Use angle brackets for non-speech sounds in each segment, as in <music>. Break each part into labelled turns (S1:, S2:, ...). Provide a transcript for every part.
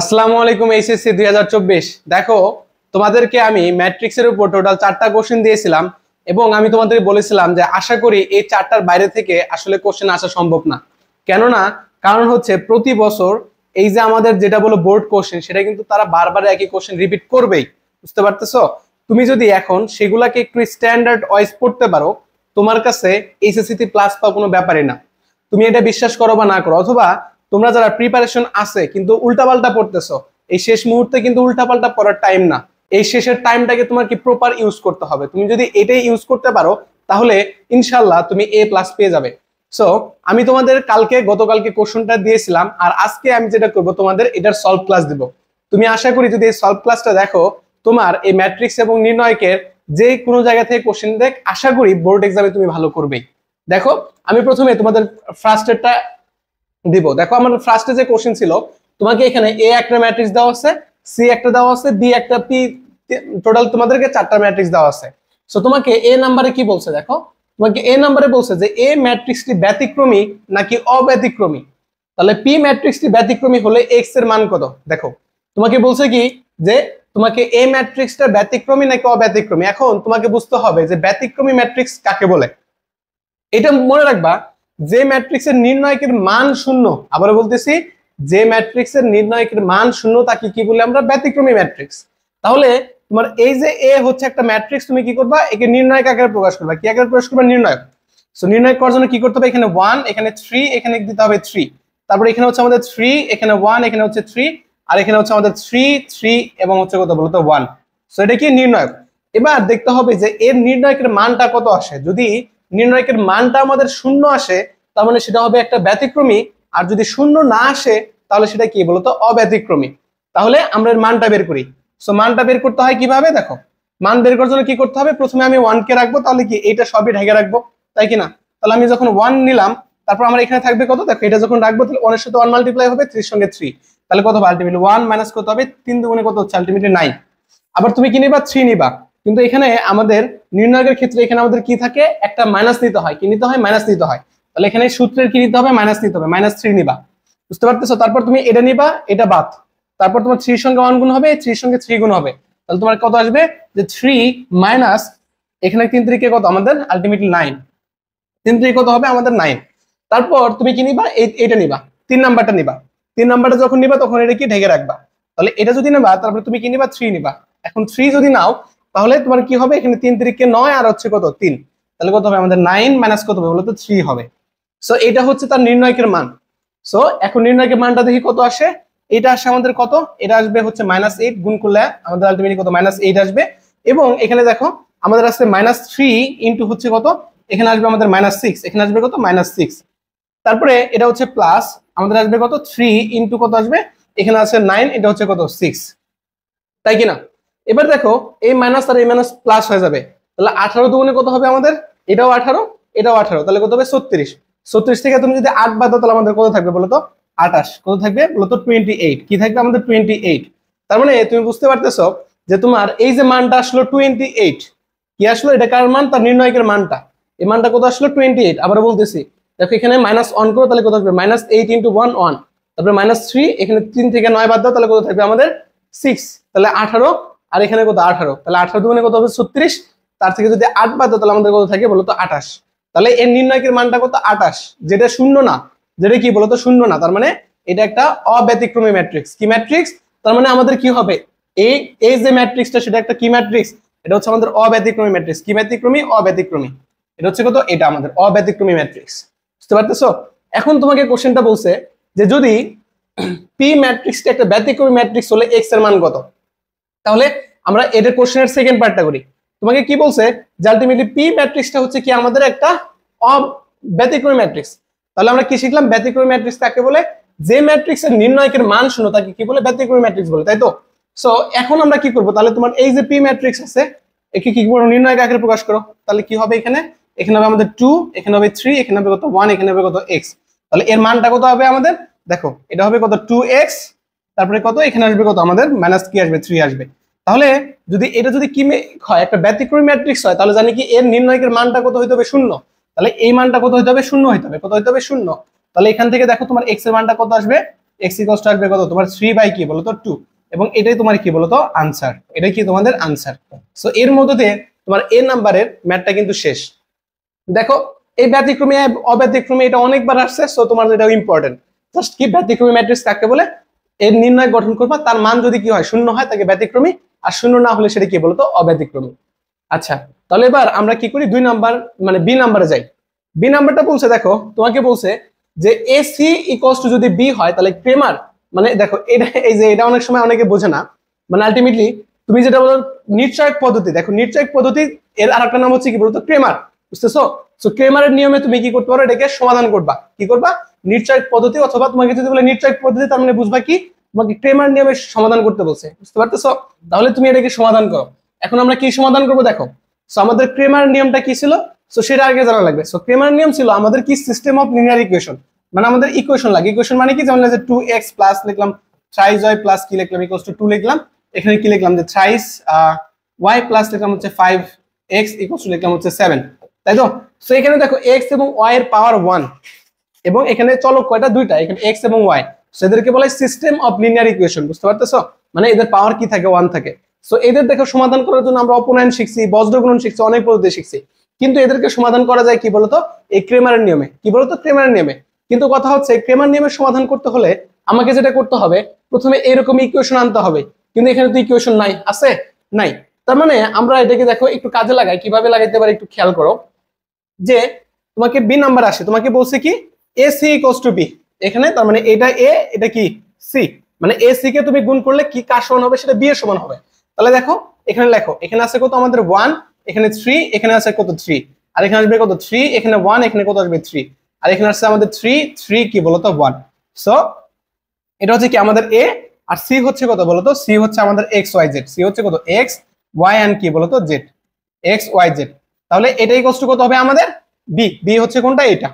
S1: আসসালামু আলাইকুম এইচএসসি দুই দেখো তোমাদেরকে আমি ম্যাট্রিক্সের উপর টোটাল চারটা কোশ্চেন দিয়েছিলাম এবং আমি তোমাদের বলেছিলাম যে আশা করি এই চারটার বাইরে থেকে আসলে কোশ্চেন আসা সম্ভব না কেননা কারণ হচ্ছে প্রতি বছর এই যে আমাদের যেটা বলো বোর্ড কোশ্চেন সেটা কিন্তু তারা বারবার একই কোশ্চেন রিপিট করবেই বুঝতে পারতেছো তুমি যদি এখন সেগুলাকে একটু স্ট্যান্ডার্ড ওয়াইজ পড়তে পারো তোমার কাছে এইচএসসিতে প্লাস পাওয়া কোনো ব্যাপারই না তুমি এটা বিশ্বাস করো বা না করো অথবা তোমরা যারা প্রিপারেশন আছে কিন্তু উল্টাপাল্টা পড়তেছো এই শেষ মুহূর্তে কিন্তু উল্টাপাল্টা পড়ার টাইম না এই শেষের টাইমটাকে তোমার কি প্রপার ইউজ করতে হবে তুমি যদি এটাই ইউজ করতে পারো তাহলে ইনশাল্লাহ তুমি এ প্লাস পেয়ে যাবে সো আমি তোমাদের কালকে গতকালকে কোশ্চেনটা দিয়েছিলাম আর আজকে আমি যেটা করব তোমাদের এটার সলভ ক্লাস দেব তুমি আশা করি যদি এই সলভ ক্লাসটা দেখো তোমার এই ম্যাট্রিক্স এবং নির্ণয়কের যে কোনো জায়গা থেকে কোশ্চেন দেখ আশা করি বোর্ড এক্সামে তুমি ভালো করবেই দেখো আমি প্রথমে তোমাদের ফার্স্টেরটা দিব দেখো আমার ফার্স্টে যে কোশ্চেন ছিল তোমাকে এখানে এ একটা ম্যাট্রিক্স দেওয়া আছে সি একটা দেওয়া আছে বি একটা পি টোটাল তোমাদেরকে চারটা ম্যাট্রিক্স দেওয়া আছে সো তোমাকে এ নাম্বারে কি বলছে দেখো তোমাকে এ নাম্বারে বলছে যে এ ম্যাট্রিক্সটি ব্যতিক্রমী নাকি অব্যতিক্রমী তাহলে পি ম্যাট্রিক্সটি ব্যতিক্রমী হলে এক্স এর মান কত দেখো তোমাকে বলছে কি যে তোমাকে এ ম্যাট্রিক্সটা ব্যতিক্রমী নাকি অব্যতিক্রমী এখন তোমাকে বুঝতে হবে যে ব্যতিক্রমী ম্যাট্রিক্স কাকে বলে এটা মনে রাখবা যে ম্যাট্রিক্সের নির্ণায়কের মান শূন্য আবার বলতেছি যে ম্যাট্রিক্সের নির্ণায়কের মান শূন্য তাকে কি বলে আমরা ব্যতিক্রমী ম্যাট্রিক্স তাহলে তোমার এই যে এ হচ্ছে একটা ম্যাট্রিক্স তুমি কি করবা একে নির্ণায়ক আকারে প্রকাশ করবা কি আকারে প্রকাশ করবা নির্ণায়ক সো নির্ণয় করার জন্য কি করতে হবে এখানে ওয়ান এখানে থ্রি এখানে দিতে হবে থ্রি তারপরে এখানে হচ্ছে আমাদের থ্রি এখানে ওয়ান এখানে হচ্ছে থ্রি আর এখানে হচ্ছে আমাদের থ্রি থ্রি এবং হচ্ছে কত বলতো ওয়ান সো এটা কি নির্ণয়ক এবার দেখতে হবে যে এর নির্ণায়কের মানটা কত আসে যদি নির্ণায়কের মানটা আমাদের শূন্য আসে তার মানে সেটা হবে একটা ব্যতিক্রমী আর যদি শূন্য না আসে তাহলে সেটা কি বলতো অব্যতিক্রমী তাহলে আমরা মানটা বের করি সো মানটা বের করতে হয় কিভাবে দেখো মান বের করার জন্য কি করতে হবে প্রথমে আমি ওয়ানকে রাখবো তাহলে কি এটা সবই ঢেকে রাখবো তাই কিনা তাহলে আমি যখন ওয়ান নিলাম তারপর আমার এখানে থাকবে কত দেখো এটা যখন রাখবো তাহলে ওয়ানের সাথে ওয়ান মাল্টিপ্লাই হবে থ্রির সঙ্গে থ্রি তাহলে কত হবে আলটিমেটলি ওয়ান মাইনাস কত হবে তিন দুগুণে কত হচ্ছে আলটিমেটলি নাই আবার তুমি কি নিবা থ্রি নিবা কিন্তু এখানে আমাদের নির্ণয়কের ক্ষেত্রে এখানে আমাদের কি থাকে একটা মাইনাস নিতে হয় কি নিতে হয় মাইনাস নিতে হয় তাহলে এখানে সূত্রের কি নিতে হবে মাইনাস নিতে হবে মাইনাস থ্রি নিবা বুঝতে পারতেছো তারপর তুমি এটা নিবা এটা বাদ তারপর তোমার থ্রির সঙ্গে ওয়ান গুণ হবে থ্রির সঙ্গে থ্রি গুণ হবে তাহলে তোমার কত আসবে যে থ্রি মাইনাস এখানে তিন তিরিকে কত আমাদের আলটিমেটলি নাইন তিন তিরিক কত হবে আমাদের নাইন তারপর তুমি কি নিবা এটা নিবা তিন নাম্বারটা নিবা তিন নাম্বারটা যখন নিবা তখন এটা কি ঢেকে রাখবা তাহলে এটা যদি নেবা তারপরে তুমি কি নিবা থ্রি নিবা এখন থ্রি যদি নাও তাহলে তোমার কি হবে এখানে তিন তিরিককে নয় আর হচ্ছে কত তিন তাহলে কত হবে আমাদের নাইন মাইনাস কত হবে বলতো থ্রি হবে সো এটা হচ্ছে তার নির্ণয়কের মান সো এখন নির্ণয়কের মানটা দেখি কত আসে এটা আসে আমাদের কত এটা আসবে হচ্ছে মাইনাস এইট গুণ করলে আমাদের আলটিমেটলি কত মাইনাস এইট আসবে এবং এখানে দেখো আমাদের আসছে মাইনাস থ্রি ইন্টু হচ্ছে কত এখানে আসবে আমাদের মাইনাস সিক্স এখানে আসবে কত মাইনাস সিক্স তারপরে এটা হচ্ছে প্লাস আমাদের আসবে কত থ্রি ইন্টু কত আসবে এখানে আসে নাইন এটা হচ্ছে কত সিক্স তাই কিনা এবার দেখো এই মাইনাস আর এই মাইনাস প্লাস হয়ে যাবে তাহলে আঠারো দুগুণে কত হবে আমাদের এটাও আঠারো এটাও আঠারো তাহলে কত হবে ছত্রিশ ছত্রিশ থেকে তুমি যদি আট বাদ তাহলে আমাদের কত থাকবে বলতো আটাশ কত থাকবে বলতো টোয়েন্টি এইট কি থাকবে আমাদের টোয়েন্টি এইট তার মানে তুমি বুঝতে পারতেছো যে তোমার এই যে মানটা আসলো টোয়েন্টি এইট কি আসলো এটা কার মান তার নির্ণয়কের মানটা এই মানটা কত আসলো টোয়েন্টি এইট আবার বলতেছি দেখো এখানে মাইনাস অন করো তাহলে কত থাকবে minus eight into one one তারপরে মাইনাস থ্রি এখানে তিন থেকে নয় বাদ দাও তাহলে কত থাকবে আমাদের সিক্স তাহলে আঠারো আর এখানে কত আঠারো তাহলে আঠারো দুগুণে কত হবে ছত্রিশ তার থেকে যদি আট বাদ দাও তাহলে আমাদের কত থাকে বলতো আঠাশ তাহলে এর নির্ণায়কের মানটা কত আটাশ যেটা শূন্য না যেটা কি বলতো শূন্য না তার মানে এটা একটা অব্যতিক্রমী ম্যাট্রিক্স কি ম্যাট্রিক্স তার মানে আমাদের কি হবে এই এই যে ম্যাট্রিক্সটা সেটা একটা কি ম্যাট্রিক্স এটা হচ্ছে আমাদের অব্যতিক্রমী ম্যাট্রিক্স কি ব্যতিক্রমী অব্যতিক্রমী এটা হচ্ছে কত এটা আমাদের অব্যতিক্রমী ম্যাট্রিক্স বুঝতে পারতেছো এখন তোমাকে কোশ্চেনটা বলছে যে যদি পি <clears throat> ম্যাট্রিক্সটা একটা ব্যতিক্রমী ম্যাট্রিক্স হলে এক্স এর মান কত তাহলে আমরা এটা কোশ্চেনের সেকেন্ড পার্টটা করি তোমাকে কি বলছে যে আলটিমেটলি পি ম্যাট্রিক্সটা হচ্ছে কি আমাদের একটা ব্যতিক্রমী ম্যাট্রিক্স তাহলে আমরা কি শিখলাম ব্যতিক্রমী ম্যাট্রিক্স কাকে বলে যে ম্যাট্রিক্সের নির্ণায়কের মান শূন্য তাকে কি বলে ব্যতিক্রমী ম্যাট্রিক্স বলে তাই তো সো এখন আমরা কি করব তাহলে তোমার এই যে পি ম্যাট্রিক্স আছে একে কি করবো নির্ণায়ক আকারে প্রকাশ করো তাহলে কি হবে এখানে এখানে হবে আমাদের টু এখানে হবে থ্রি এখানে হবে কত ওয়ান এখানে হবে কত এক্স তাহলে এর মানটা কত হবে আমাদের দেখো এটা হবে কত টু এক্স তারপরে কত এখানে আসবে কত আমাদের মাইনাস কি আসবে থ্রি আসবে তাহলে যদি এটা যদি কিমে হয় একটা ব্যতিক্রমী ম্যাট্রিক্স হয় তাহলে জানি কি এর নির্ণয়কের মানটা কত হইতে হবে শূন্য তাহলে এই মানটা কত হইতে হবে শূন্য হইতে হবে কত হইতে হবে শূন্য তাহলে এখান থেকে দেখো তোমার এক্স এর মানটা কত আসবে এক্স ইকস্ট আসবে কত তোমার থ্রি বাই কি বলতো টু এবং এটাই তোমার কি বলতো আনসার এটাই কি তোমাদের আনসার সো এর মধ্যে তোমার এ নাম্বারের ম্যাটটা কিন্তু শেষ দেখো এই ব্যতিক্রমী অব্যতিক্রমী এটা অনেকবার আসছে সো তোমার এটা ইম্পর্টেন্ট জাস্ট কি ব্যতিক্রমী ম্যাট্রিক্স কাকে বলে এর নির্ণয় গঠন করবা তার মান যদি কি হয় শূন্য হয় তাকে ব্যতিক্রমী আর শূন্য না হলে সেটা কি বলতো অব্যতিক্রমী আচ্ছা তাহলে এবার আমরা কি করি দুই নাম্বার মানে বি নাম্বারে যাই বি নাম্বারটা বলছে দেখো তোমাকে বলছে যে সি ইকস টু যদি বি হয় তাহলে ক্রেমার মানে দেখো এটা এই যে এটা অনেক সময় অনেকে বোঝে না মানে আলটিমেটলি তুমি যেটা বলো নির্চয়ক পদ্ধতি দেখো নির্চয়ক পদ্ধতি এর আর একটা নাম হচ্ছে কি বলতো ক্রেমার বুঝতেছো সো ক্রেমারের নিয়মে তুমি কি করতে পারো এটাকে সমাধান করবা কি করবা নির্চয়ক পদ্ধতি অথবা তোমাকে যদি বলে নির্চয়ক পদ্ধতি তার মানে বুঝবা কি তোমাকে ক্রেমার নিয়মে সমাধান করতে বলছে বুঝতে পারতেছ তাহলে তুমি এটাকে সমাধান করো এখন আমরা কি সমাধান করবো দেখো সো আমাদের ক্রেমার নিয়মটা কি ছিল সো সেটা আগে জানা লাগবে সো ক্রেমার নিয়ম ছিল আমাদের কি সিস্টেম অফ লিনিয়ার ইকুয়েশন মানে আমাদের ইকুয়েশন লাগে ইকুয়েশন মানে কি যেমন টু এক্স প্লাস লিখলাম থ্রাইস ওয়াই প্লাস কি লিখলাম ইকুয়াল টু টু লিখলাম এখানে কি লিখলাম যে থ্রাইস ওয়াই প্লাস লিখলাম হচ্ছে ফাইভ এক্স ইকুয়াল টু লিখলাম হচ্ছে সেভেন তাই তো সো এখানে দেখো এক্স এবং ওয়াই এর পাওয়ার ওয়ান এবং এখানে চলক কয়টা দুইটা এখানে এক্স এবং ওয়াই সো এদেরকে বলা হয় সিস্টেম অফ লিনিয়ার ইকুয়েশন বুঝতে পারতেছো মানে এদের পাওয়ার কি থাকে ওয়ান থাকে সো এদের দেখো সমাধান করার জন্য আমরা অপনয়ন শিখছি বজ্রগুণন শিখছি অনেক পদ্ধতি শিখছি কিন্তু এদেরকে সমাধান করা যায় কি বলতো এই ক্রেমারের নিয়মে কি বলতো ক্রেমারের নিয়মে কিন্তু কথা হচ্ছে ক্রেমার নিয়মের সমাধান করতে হলে আমাকে যেটা করতে হবে প্রথমে এরকম ইকুয়েশন আনতে হবে কিন্তু এখানে তো ইকুয়েশন নাই আছে নাই তার মানে আমরা এটাকে দেখো একটু কাজে লাগাই কিভাবে লাগাইতে পারি একটু খেয়াল করো যে তোমাকে বি নাম্বার আসে তোমাকে বলছে কি A C equals to B এখানে তার মানে এটা এ এটা কি সি মানে এ সি কে তুমি গুণ করলে কি কার সমান হবে সেটা বি এর সমান হবে তাহলে দেখো এখানে লেখো এখানে আছে কত আমাদের ওয়ান এখানে থ্রি এখানে আছে কত থ্রি আর এখানে আসবে কত থ্রি এখানে ওয়ান এখানে কত আসবে থ্রি আর এখানে আসছে আমাদের থ্রি থ্রি কি বলতো ওয়ান সো এটা হচ্ছে কি আমাদের এ আর সি হচ্ছে কত বলতো সি হচ্ছে আমাদের এক্স ওয়াই জেড সি হচ্ছে কত এক্স ওয়াই অ্যান্ড কি বলতো জেড এক্স ওয়াই জেড তাহলে এটাই কষ্ট কত হবে আমাদের বি বি হচ্ছে কোনটা এটা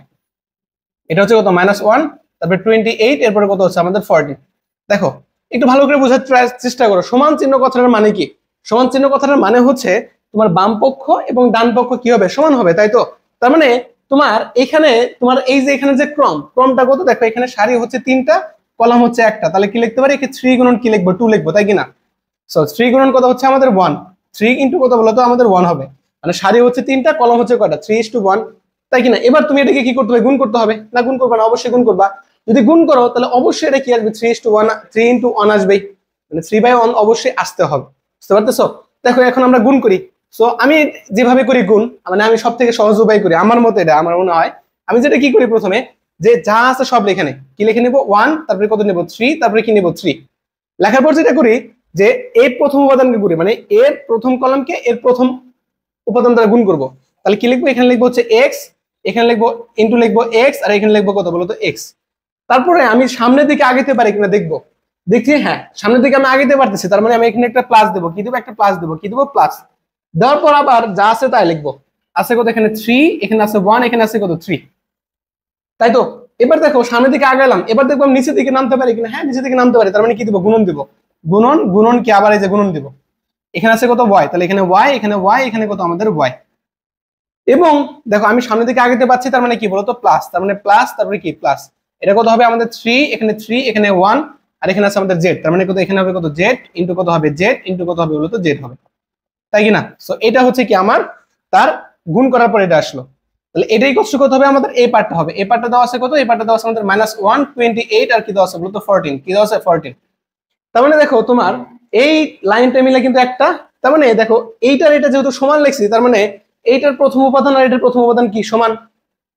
S1: এটা হচ্ছে কত মাইনাস ওয়ান তারপরে টোয়েন্টি এইট এরপরে কত হচ্ছে আমাদের ফর্টি দেখো একটু ভালো করে বোঝার চেষ্টা করো সমান চিহ্ন কথাটার মানে কি সমান চিহ্ন কথাটার মানে হচ্ছে তোমার বাম পক্ষ এবং ডান পক্ষ কি হবে সমান হবে তাই তো তার মানে তোমার এখানে তোমার এই যে এখানে যে ক্রম ক্রমটা কত দেখো এখানে সারি হচ্ছে তিনটা কলাম হচ্ছে একটা তাহলে কি লিখতে পারি একে থ্রি গুণন কি লিখবো টু লিখবো তাই কিনা সো থ্রি গুণন কত হচ্ছে আমাদের ওয়ান থ্রি ইন্টু কত বলতো আমাদের ওয়ান হবে মানে সারি হচ্ছে তিনটা কলম হচ্ছে কয়টা থ্রি ইস টু ওয়ান তাই কিনা এবার তুমি এটাকে কি করতে হবে গুণ করতে হবে না গুণ করবা না অবশ্যই গুণ করবা যদি গুণ করো তাহলে অবশ্যই এটা কি আসবে three two one three into one আসবেই মানে থ্রি বাই ওয়ান অবশ্যই আসতে হবে বুঝতে পারতেছো দেখো এখন আমরা গুণ করি সো আমি যেভাবে করি গুণ মানে আমি সব থেকে সহজ উপায় করি আমার মতো এটা আমার মনে হয় আমি যেটা কি করি প্রথমে যে যা আছে সব এখানে কি লিখে নেবো ওয়ান তারপরে কত নেবো থ্রি তারপরে কি নেবো থ্রি লেখার পর যেটা করি যে মানে এর প্রথম উপাদানকে করি মানে এর প্রথম কলমকে এর প্রথম উপাদান দ্বারা গুণ করবো তাহলে কি লিখবো এখানে লিখবো হচ্ছে এক্স এখানে লিখবো ইন্টু লিখবো এক্স আর এখানে লিখবো কত বলতো এক্স তারপরে আমি সামনের দিকে আগেতে পারি কিনা দেখবো দেখছি হ্যাঁ সামনের দিকে আমি আগেতে পারতেছি তার মানে আমি এখানে একটা প্লাস দেবো কি দেবো একটা প্লাস দেবো কি দেবো প্লাস দেওয়ার পর আবার যা আছে তাই লিখবো আছে কত এখানে থ্রি এখানে আছে ওয়ান এখানে আছে কত থ্রি তাই তো এবার দেখো সামনের দিকে আগালাম এবার দেখবো আমি নিচের দিকে নামতে পারি কিনা হ্যাঁ নিচের দিকে নামতে পারি তার মানে কি দেবো গুণন দিবো গুণন গুণন কি আবার এই যে গুণন দিবো এখানে আছে কত ওয়াই তাহলে এখানে ওয়াই এখানে ওয়াই এখানে কত আমাদের ওয়াই এবং দেখো আমি সামনের দিকে আগেতে পারছি তার মানে কি বলতো প্লাস তার মানে প্লাস তারপরে মানে কি প্লাস এটা কত হবে আমাদের থ্রি এখানে থ্রি এখানে ওয়ান আর এখানে আছে আমাদের জেড তার মানে কত এখানে হবে কত জেড ইন্টু কত হবে জেড ইন্টু কত হবে বলতো জেড হবে তাই কিনা সো এটা হচ্ছে কি আমার তার গুণ করার পর এটা আসলো তাহলে এটাই কষ্ট করতে হবে আমাদের এই পার্টটা হবে এই পার্টটা দেওয়া আছে কত এই পার্টটা দেওয়া আছে আমাদের মাইনাস ওয়ান টোয়েন্টি এইট আর কি দেওয়া আছে বলতো ফোরটিন কি দেওয়া আছে ফোরটিন তার মানে দেখো তোমার এই লাইনটা মিলে কিন্তু একটা তার মানে দেখো এইটার এটা যেহেতু সমান লেখছি তার মানে এইটার প্রথম উপাদান আর এটার প্রথম উপাদান কি সমান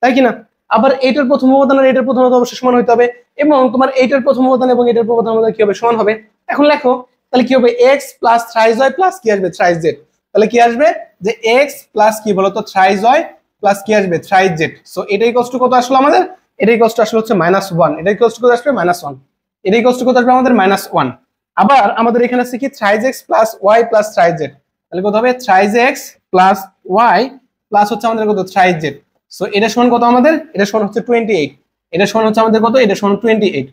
S1: তাই কিনা আবার এইটার প্রথম অবদান আর এটার প্রথম অবশ্যই সমান হতে হবে এবং তোমার এইটার প্রথম অবদান এবং এটার প্রথম উপাদান কি হবে সমান হবে এখন লেখো তাহলে কি হবে X plus thrice Y plus কি আসবে থ্রাইজ জেড তাহলে কি আসবে যে এক্স প্লাস কি বলতো থ্রাইজ হয় প্লাস কি আসবে থ্রাইজ জেড সো এটাই কষ্ট কত আসলো আমাদের এটাই কষ্ট আসলে হচ্ছে মাইনাস ওয়ান এটাই কষ্ট কত আসবে মাইনাস ওয়ান এটাই কষ্ট কত আসবে আমাদের মাইনাস ওয়ান আবার আমাদের এখানে আছে কি thrice X plus Y plus thrice Z তাহলে কত হবে thrice X plus Y plus হচ্ছে আমাদের কত থ্রাইজ জেড সো এটা সমান কত আমাদের এটা সমান হচ্ছে টোয়েন্টি এইট এটা সমান হচ্ছে আমাদের কত এটা সমান টোয়েন্টি এইট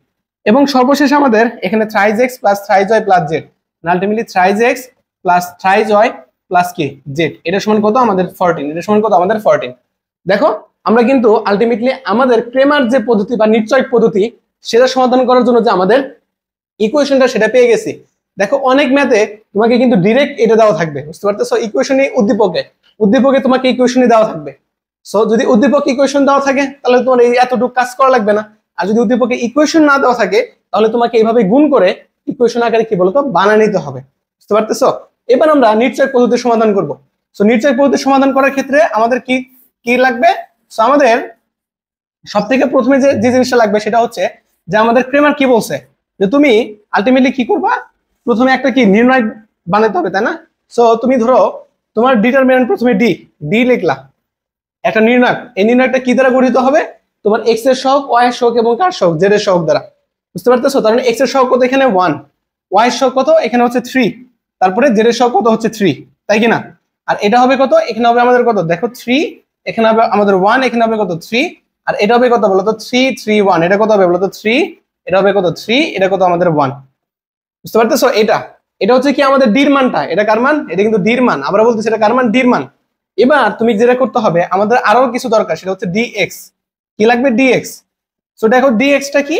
S1: এবং সর্বশেষ আমাদের এখানে thrice X plus thrice Y plus Z ultimately thrice X plus thrice Y plus কে জেড এটা সমান কত আমাদের ফোরটিন এটা সমান কত আমাদের ফোরটিন দেখো আমরা কিন্তু আলটিমেটলি আমাদের ক্রেমার যে পদ্ধতি বা নিশ্চয় পদ্ধতি সেটা সমাধান করার জন্য যে আমাদের ইকুয়েশনটা সেটা পেয়ে গেছি দেখো অনেক ম্যাথে তোমাকে কিন্তু ডিরেক্ট এটা দেওয়া থাকবে বুঝতে পারতেছো ইকুয়েশনই উদ্দীপকে উদ্দীপকে তোমাকে ইকুয়েশনই দেওয়া থাকবে সো যদি উদ্দীপক ইকুয়েশন দেওয়া থাকে তাহলে তোমার এই এতটুকু কাজ করা লাগবে না আর যদি উদ্দীপকে ইকুয়েশন না দেওয়া থাকে তাহলে তোমাকে এইভাবে গুণ করে ইকুয়েশন আকারে কি বলতো বানা নিতে হবে বুঝতে পারতেছো এবার আমরা নির্চয় পদ্ধতি সমাধান করব সো নির্চয় পদ্ধতি সমাধান করার ক্ষেত্রে আমাদের কি কি লাগবে সো আমাদের সব থেকে প্রথমে যে যে জিনিসটা লাগবে সেটা হচ্ছে যে আমাদের ক্রেমার কি বলছে যে তুমি আলটিমেটলি কি করবা প্রথমে একটা কি নির্ণয় বানাতে হবে তাই না সো তুমি ধরো তোমার ডিটারমিনেন্ট প্রথমে ডি ডি লিখলা একটা নির্ণায়ক এই নির্ণায়কটা কি দ্বারা গঠিত হবে তোমার এক্স এর সহক ওয়াই এর সহক এবং কার সহক জেড এর সহক দ্বারা বুঝতে পারতেছো তার মানে এক্স এর সহক কত এখানে ওয়ান ওয়াই এর সহক কত এখানে হচ্ছে থ্রি তারপরে জেড এর সহক কত হচ্ছে থ্রি তাই কিনা আর এটা হবে কত এখানে হবে আমাদের কত দেখো থ্রি এখানে হবে আমাদের ওয়ান এখানে হবে কত থ্রি আর এটা হবে কত বলতো থ্রি থ্রি ওয়ান এটা কত হবে বলতো থ্রি এটা হবে কত থ্রি এটা কত আমাদের ওয়ান বুঝতে পারতেছো এটা এটা হচ্ছে কি আমাদের ডির মানটা এটা কার মান এটা কিন্তু ডির মান আমরা বলতেছি এটা কার মান ডির মান এবার তুমি যেটা করতে হবে আমাদের আরো কিছু দরকার সেটা হচ্ছে ডিএক্স কি লাগবে ডিএক্স সো দেখো টা কি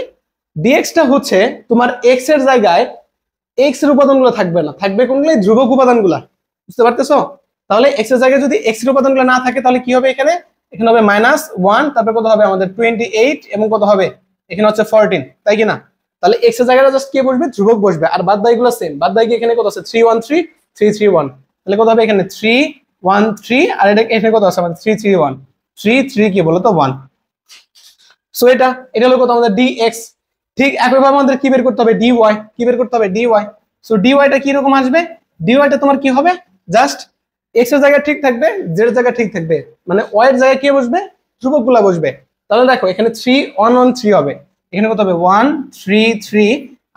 S1: টা হচ্ছে তোমার এক্স এর জায়গায় এক্স এর উপাদানগুলো থাকবে না থাকবে কোনগুলো ধ্রুবক উপাদানগুলো বুঝতে পারতেছো তাহলে এক্স এর জায়গায় যদি এক্স এর উপাদানগুলো না থাকে তাহলে কি হবে এখানে এখানে হবে মাইনাস ওয়ান তারপরে কত হবে আমাদের টোয়েন্টি এইট এবং কত হবে এখানে হচ্ছে ফোরটিন তাই কি না তাহলে এক্স এর জায়গাটা জাস্ট কে বসবে ধ্রুবক বসবে আর বাদ দায়গুলো সেম বাদ দায় এখানে কত আছে three one three three three one তাহলে কত হবে এখানে থ্রি ওয়ান থ্রি আর এটা এখানে কত আছে আমাদের three three one three three কি বলতো ওয়ান সো এটা এটা হলো কত আমাদের ডি এক্স ঠিক একইভাবে আমাদের কি বের করতে হবে ডি ওয়াই কি বের করতে হবে ডি ওয়াই সো ডি ওয়াইটা কিরকম আসবে ডি ওয়াইটা তোমার কি হবে জাস্ট এক্স এর জায়গায় ঠিক থাকবে জেড জায়গা ঠিক থাকবে মানে ওয়াই এর জায়গায় কে বসবে ধ্রুবকগুলা বসবে তাহলে দেখো এখানে থ্রি ওয়ান ওয়ান থ্রি হবে এখানে কত হবে ওয়ান থ্রি থ্রি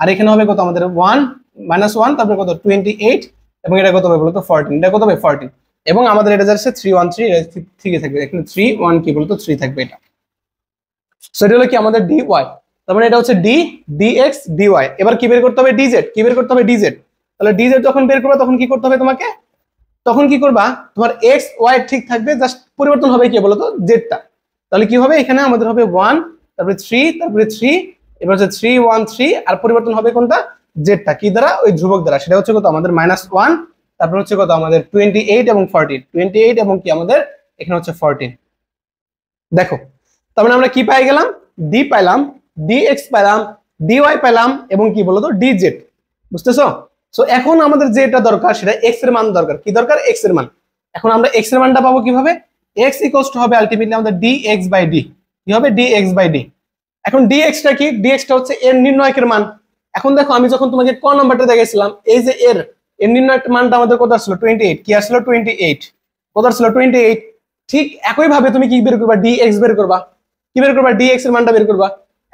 S1: আর এখানে হবে কত আমাদের ওয়ান মাইনাস ওয়ান তারপরে কত টোয়েন্টি এইট এবং এটা কত হবে বলতো ফোরটিন এটা কত হবে ফোরটিন এবং আমাদের এটা যাচ্ছে থ্রি ওয়ান থ্রি থ্রি থাকবে এখানে থ্রি ওয়ান কি বলতো থ্রি থাকবে এটা সেটা হলো কি আমাদের ডি ওয়াই তার মানে এটা হচ্ছে D D X D Y এবার কি বের করতে হবে ডিজেড কি বের করতে হবে ডিজেড তাহলে ডিজেড যখন বের করবে তখন কি করতে হবে তোমাকে তখন কি করবা তোমার এক্স ওয়াই ঠিক থাকবে জাস্ট পরিবর্তন হবে কি বলতো জেডটা তাহলে কি হবে এখানে আমাদের হবে ওয়ান তারপরে থ্রি তারপরে থ্রি এবার হচ্ছে থ্রি ওয়ান থ্রি আর পরিবর্তন হবে কোনটা জেডটা কি দ্বারা ওই ধ্রুবক দ্বারা সেটা হচ্ছে কত আমাদের মাইনাস ওয়ান তারপর হচ্ছে কত আমাদের টোয়েন্টি এইট এবং ফর্টিন টোয়েন্টি এইট এবং কি আমাদের এখানে হচ্ছে ফর্টিন দেখো তারপরে মানে আমরা কি পাই গেলাম ডি পাইলাম ডি এক্স পাইলাম ডি ওয়াই পাইলাম এবং কি বলতো ডি জেড বুঝতেছো সো এখন আমাদের যেটা দরকার সেটা এক্স এর মান দরকার কি দরকার এক্স এর মান এখন আমরা এক্স এর মানটা পাবো কিভাবে এক্স ইকোস টু হবে আলটিমেটলি আমাদের ডি এক্স বাই ডি কি হবে ডি এক্স বাই ডি এখন ডি এক্সটা কি ডি এক্সটা হচ্ছে এর নির্ণয়কের মান এখন দেখো আমি যখন তোমাকে ক নাম্বারটা দেখাইছিলাম এই যে এর এর নির্ণয় মানটা আমাদের কত আসলো টোয়েন্টি কি আসলো টোয়েন্টি কত আসলো টোয়েন্টি এইট ঠিক একইভাবে তুমি কি বের করবা ডি বের করবা কি বের করবা ডি এক্স এর মানটা বের করবা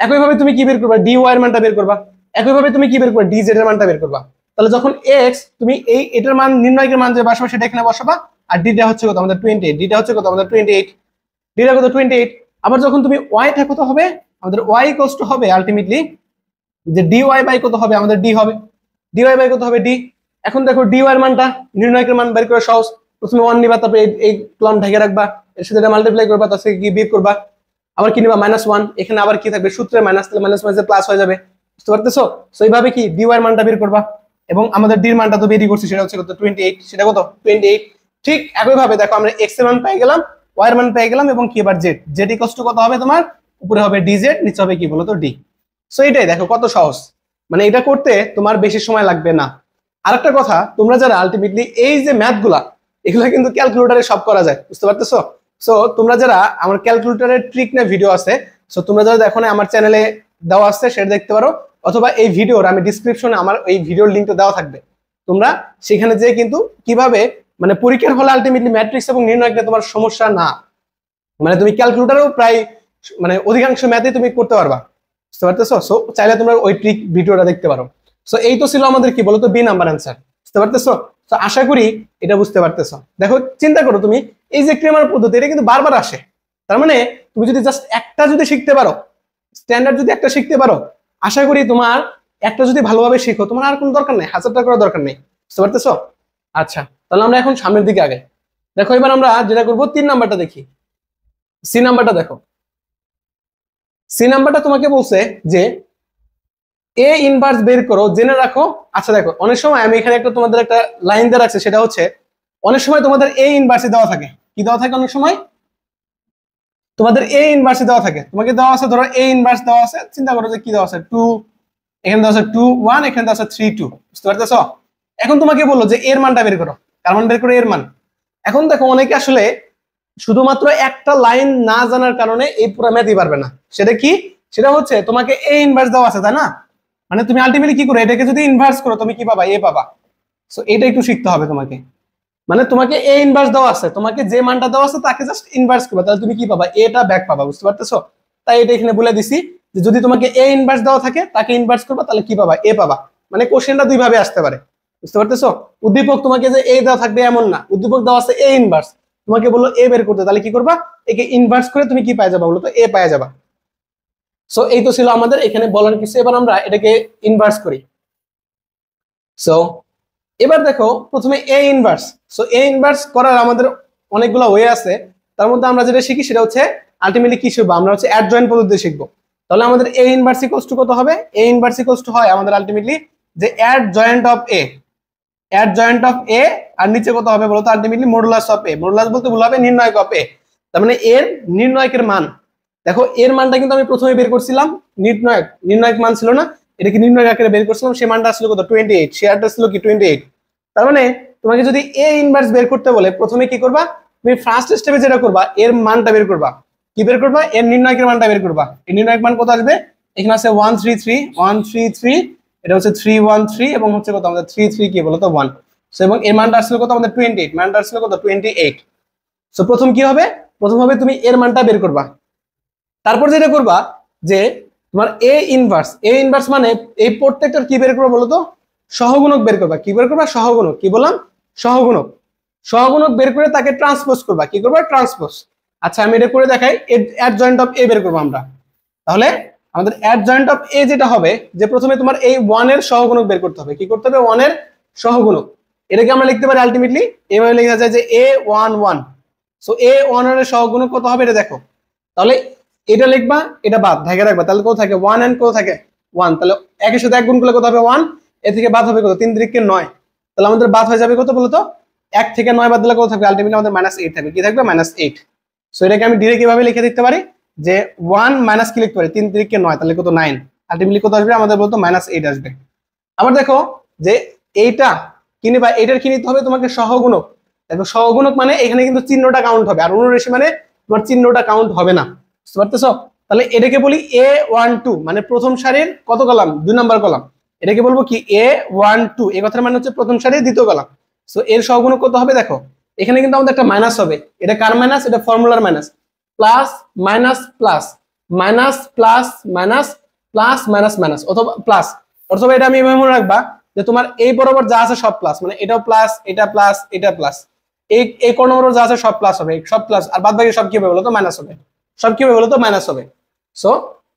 S1: একই ভাবে তুমি কি বের করবা ডি ওয়াই এর মানটা বের করবা একই ভাবে তুমি কি বের করবা ডি জেড এর মানটা বের করবা তাহলে যখন এক্স তুমি এই এটার মান নির্ণয়কের মান যে বসাবা সেটা এখানে বসাবা আর ডিটা হচ্ছে কত আমাদের টোয়েন্টি এইট ডিটা হচ্ছে কত আমাদের টোয়েন্টি এইট ডিটা কত টোয়েন্টি এইট আবার যখন তুমি ওয়াইটা কত হবে আমাদের ওয়াই কষ্ট হবে আলটিমেটলি যে ডি বাই কত হবে আমাদের ডি হবে ডি বাই কত হবে ডি এখন দেখো ডি ওয়ার মানটা নির্ণয়কের মান বের করা সহজ প্রথমে ওয়ান নিবা তারপরে এই ক্লাম ঢেকে রাখবা এর সাথে এটা মাল্টিপ্লাই করবা তার সাথে কি বিয়োগ করবা আবার কি নিবা মাইনাস ওয়ান এখানে আবার কি থাকবে সূত্রে মাইনাস তাহলে মাইনাস মাইনাস প্লাস হয়ে যাবে বুঝতে পারতেছো তো এইভাবে কি ডি ওয়ার মানটা বের করবা এবং আমাদের ডির মানটা তো বেরই করছি সেটা হচ্ছে কত টোয়েন্টি এইট সেটা কত টোয়েন্টি এইট ঠিক একইভাবে দেখো আমরা এক্স এর মান পেয়ে গেলাম ওয়াই এর মান পেয়ে গেলাম এবং কি এবার জেড জেড কষ্ট টু কত হবে তোমার উপরে হবে ডি জেড নিচে হবে কি বলতো ডি সো এটাই দেখো কত সহজ মানে এটা করতে তোমার বেশি সময় লাগবে না আরেকটা কথা তোমরা যারা আলটিমেটলি এই যে ম্যাথগুলা এগুলো কিন্তু ক্যালকুলেটারে সব করা যায় বুঝতে পারতেছো সো তোমরা যারা আমার ক্যালকুলেটারের ট্রিক না ভিডিও আছে সো তোমরা যারা দেখো না আমার চ্যানেলে দেওয়া আছে সেটা দেখতে পারো অথবা এই ভিডিওর আমি ডিসক্রিপশনে আমার এই ভিডিওর লিঙ্কটা দেওয়া থাকবে তোমরা সেখানে যেয়ে কিন্তু কিভাবে মানে পরীক্ষার হলে আলটিমেটলি ম্যাট্রিক্স এবং নির্ণয় তোমার সমস্যা না মানে তুমি ক্যালকুলেটারও প্রায় মানে অধিকাংশ ম্যাথে তুমি করতে পারবা বুঝতে পারতেছো সো চাইলে তোমরা ওই ট্রিক ভিডিওটা দেখতে পারো সো এই তো ছিল আমাদের কি বলতো বি নাম্বার অ্যান্সার বুঝতে পারতেছো তো আশা করি এটা বুঝতে পারতেছো দেখো চিন্তা করো তুমি এই যে ক্রেমার পদ্ধতি এটা কিন্তু বারবার আসে তার মানে তুমি যদি জাস্ট একটা যদি শিখতে পারো স্ট্যান্ডার্ড যদি একটা শিখতে পারো আশা করি তোমার একটা যদি ভালোভাবে শিখো তোমার আর কোনো দরকার নেই হাজারটা করার দরকার নেই বুঝতে পারতেছো আচ্ছা তাহলে আমরা এখন সামনের দিকে আগে দেখো এবার আমরা যেটা করবো তিন নাম্বারটা দেখি সি নাম্বারটা দেখো সি নাম্বারটা তোমাকে বলছে যে এ ইনভার্স বের করো জেনে রাখো আচ্ছা দেখো অনেক সময় আমি এখানে একটা তোমাদের একটা লাইন দেওয়া রাখছি সেটা হচ্ছে অনেক সময় তোমাদের এ ইনভার্সে দেওয়া থাকে কি দেওয়া থাকে অনেক সময় তোমাদের এ ইনভার্সে দেওয়া থাকে তোমাকে দেওয়া আছে ধরো এ ইনভার্স দেওয়া আছে চিন্তা করো যে কি দেওয়া আছে টু এখানে দেওয়া আছে টু ওয়ান এখানে দেওয়া আছে থ্রি টু বুঝতে পারতেছ এখন তোমাকে বললো যে এর মানটা বের করো কার মান বের করো এর মান এখন দেখো অনেকে আসলে শুধুমাত্র একটা লাইন না জানার কারণে এই পুরো ম্যাথই পারবে না সেটা কি সেটা হচ্ছে তোমাকে এ ইনভার্স দেওয়া আছে তাই না মানে তুমি আলটিমেটলি কি করো এটাকে যদি ইনভার্স করো তুমি কি পাবা এ পাবা সো এটা একটু শিখতে হবে তোমাকে মানে তোমাকে এ ইনভার্স দেওয়া আছে তোমাকে যে মানটা দেওয়া আছে তাকে জাস্ট ইনভার্স করবা তাহলে তুমি কি পাবা এটা ব্যাক পাবা বুঝতে পারতেছো তাই এটা এখানে বলে দিছি যে যদি তোমাকে এ ইনভার্স দেওয়া থাকে তাকে ইনভার্স করবা তাহলে কি পাবা এ পাবা মানে কোশ্চেনটা দুইভাবে আসতে পারে বুঝতে পারতেছো উদ্দীপক তোমাকে যে এ দেওয়া থাকবে এমন না উদ্দীপক দেওয়া আছে এ ইনভার্স তোমাকে বললো এ বের করতে তাহলে কি করবা একে ইনভার্স করে তুমি কি পাই যাবা বলো তো এ পাই যাবা সো এই তো ছিল আমাদের এখানে বলার কিছু এবার আমরা এটাকে ইনভার্স করি সো এবার দেখো প্রথমে A inverse so A inverse করার আমাদের অনেকগুলো ওয়ে আছে তার মধ্যে আমরা যেটা শিখি সেটা হচ্ছে আলটিমেটলি কি শিখবো আমরা হচ্ছে অ্যাডজয়েন্ট পদ্ধতি শিখবো তাহলে আমাদের এ ইনভার্স ইকোস টু কত হবে এ ইনভার্স ইকোস টু হয় আমাদের আলটিমেটলি যে adjoint of A adjoint of A আর নিচে কত হবে বলতো ultimately modulus of A modulus বলতে ভুল হবে নির্ণায়ক অফ এ তার মানে এর নির্ণায়কের মান দেখো এর মানটা কিন্তু আমি প্রথমে বের করছিলাম নির্ণয়ক নির্ণায়ক মান ছিল না এটা কি নির্ণয়ক আকারে বের করছিলাম সে মানটা আসলে কত টোয়েন্টি এইট শেয়ারটা ছিল কি টোয়েন্টি এইট তার মানে তোমাকে যদি এ ইনভার্স বের করতে বলে প্রথমে কি করবা তুমি ফার্স্ট স্টেপে যেটা করবা এর মানটা বের করবা কি বের করবা এর নির্ণায়কের মানটা বের করবা এর নির্ণায়ক মান কত আসবে এখানে আছে one three three one three three এটা হচ্ছে থ্রি ওয়ান থ্রি এবং হচ্ছে কত আমাদের থ্রি থ্রি কি বলতো ওয়ান সো এবং এর মানটা আসলে কত আমাদের টোয়েন্টি এইট মানটা আসলে কত টোয়েন্টি এইট সো প্রথম কি হবে প্রথম হবে তুমি এর মানটা বের করবা তারপর যেটা করবা যে তোমার এ ইনভার্স এ ইনভার্স মানে এই প্রত্যেকটার কি বের করবো বলতো সহগুণক বের করবা কি বের করবা সহগুণক কি বললাম সহগুণক সহগুণক বের করে তাকে ট্রান্সপোজ করবা কি করবা ট্রান্সপোজ আচ্ছা আমি এটা করে দেখাই অ্যাডজয়েন্ট অফ এ বের করবো আমরা তাহলে আমাদের অ্যাডজয়েন্ট অফ এ যেটা হবে যে প্রথমে তোমার এই এর সহগুণক বের করতে হবে কি করতে হবে এর সহগুণক এটাকে আমরা লিখতে পারি আলটিমেটলি এভাবে লেখা যায় যে A one one so A one এর সহগুণক কত হবে এটা দেখো তাহলে এটা লিখবা এটা বাদ ঢেকে রাখবা তাহলে কোথা থাকে ওয়ান অ্যান্ড কোথাও থাকে ওয়ান তাহলে একের সাথে এক গুণ করলে কোথাও হবে ওয়ান এ থেকে বাদ হবে কত তিন তারিখকে নয় তাহলে আমাদের বাদ হয়ে যাবে কত বলতো এক থেকে নয় বাদ দিলে কত থাকবে আলটিমেটলি আমাদের মাইনাস এইট থাকবে কি থাকবে মাইনাস এইট সো এটাকে আমি ডিরেক্ট এভাবে লিখে দিতে পারি যে ওয়ান মাইনাস কি লিখতে পারি তিন তারিখকে নয় তাহলে কত নাইন আলটিমেটলি কত আসবে আমাদের বলতো মাইনাস এইট আসবে আবার দেখো যে এইটা কিনে বা এইটার কিনতে হবে তোমাকে সহগুণক দেখো সহগুণক মানে এখানে কিন্তু চিহ্নটা কাউন্ট হবে আর অনুরেশি মানে তোমার চিহ্নটা কাউন্ট হবে না বুঝতে পারতেছো তাহলে এটাকে বলি এ ওয়ান টু মানে প্রথম সারির কত কলাম দুই নাম্বার কলাম এটাকে বলবো কি এ ওয়ান টু এ কথার মানে হচ্ছে প্রথম সারির দ্বিতীয় কলাম সো এর সহগুণক কত হবে দেখো এখানে কিন্তু আমাদের একটা মাইনাস হবে এটা কার মাইনাস এটা ফর্মুলার minus plus minus plus minus plus minus plus minus minus অথবা প্লাস অথবা এটা আমি এভাবে মনে রাখবা যে তোমার এই বরাবর যা আছে সব প্লাস মানে এটাও প্লাস এটা প্লাস এটা প্লাস এই এই যা আছে সব প্লাস হবে সব প্লাস আর বাদ বাকি সব কি হবে বলো তো মাইনাস হবে সব কি হবে বলো তো মাইনাস হবে সো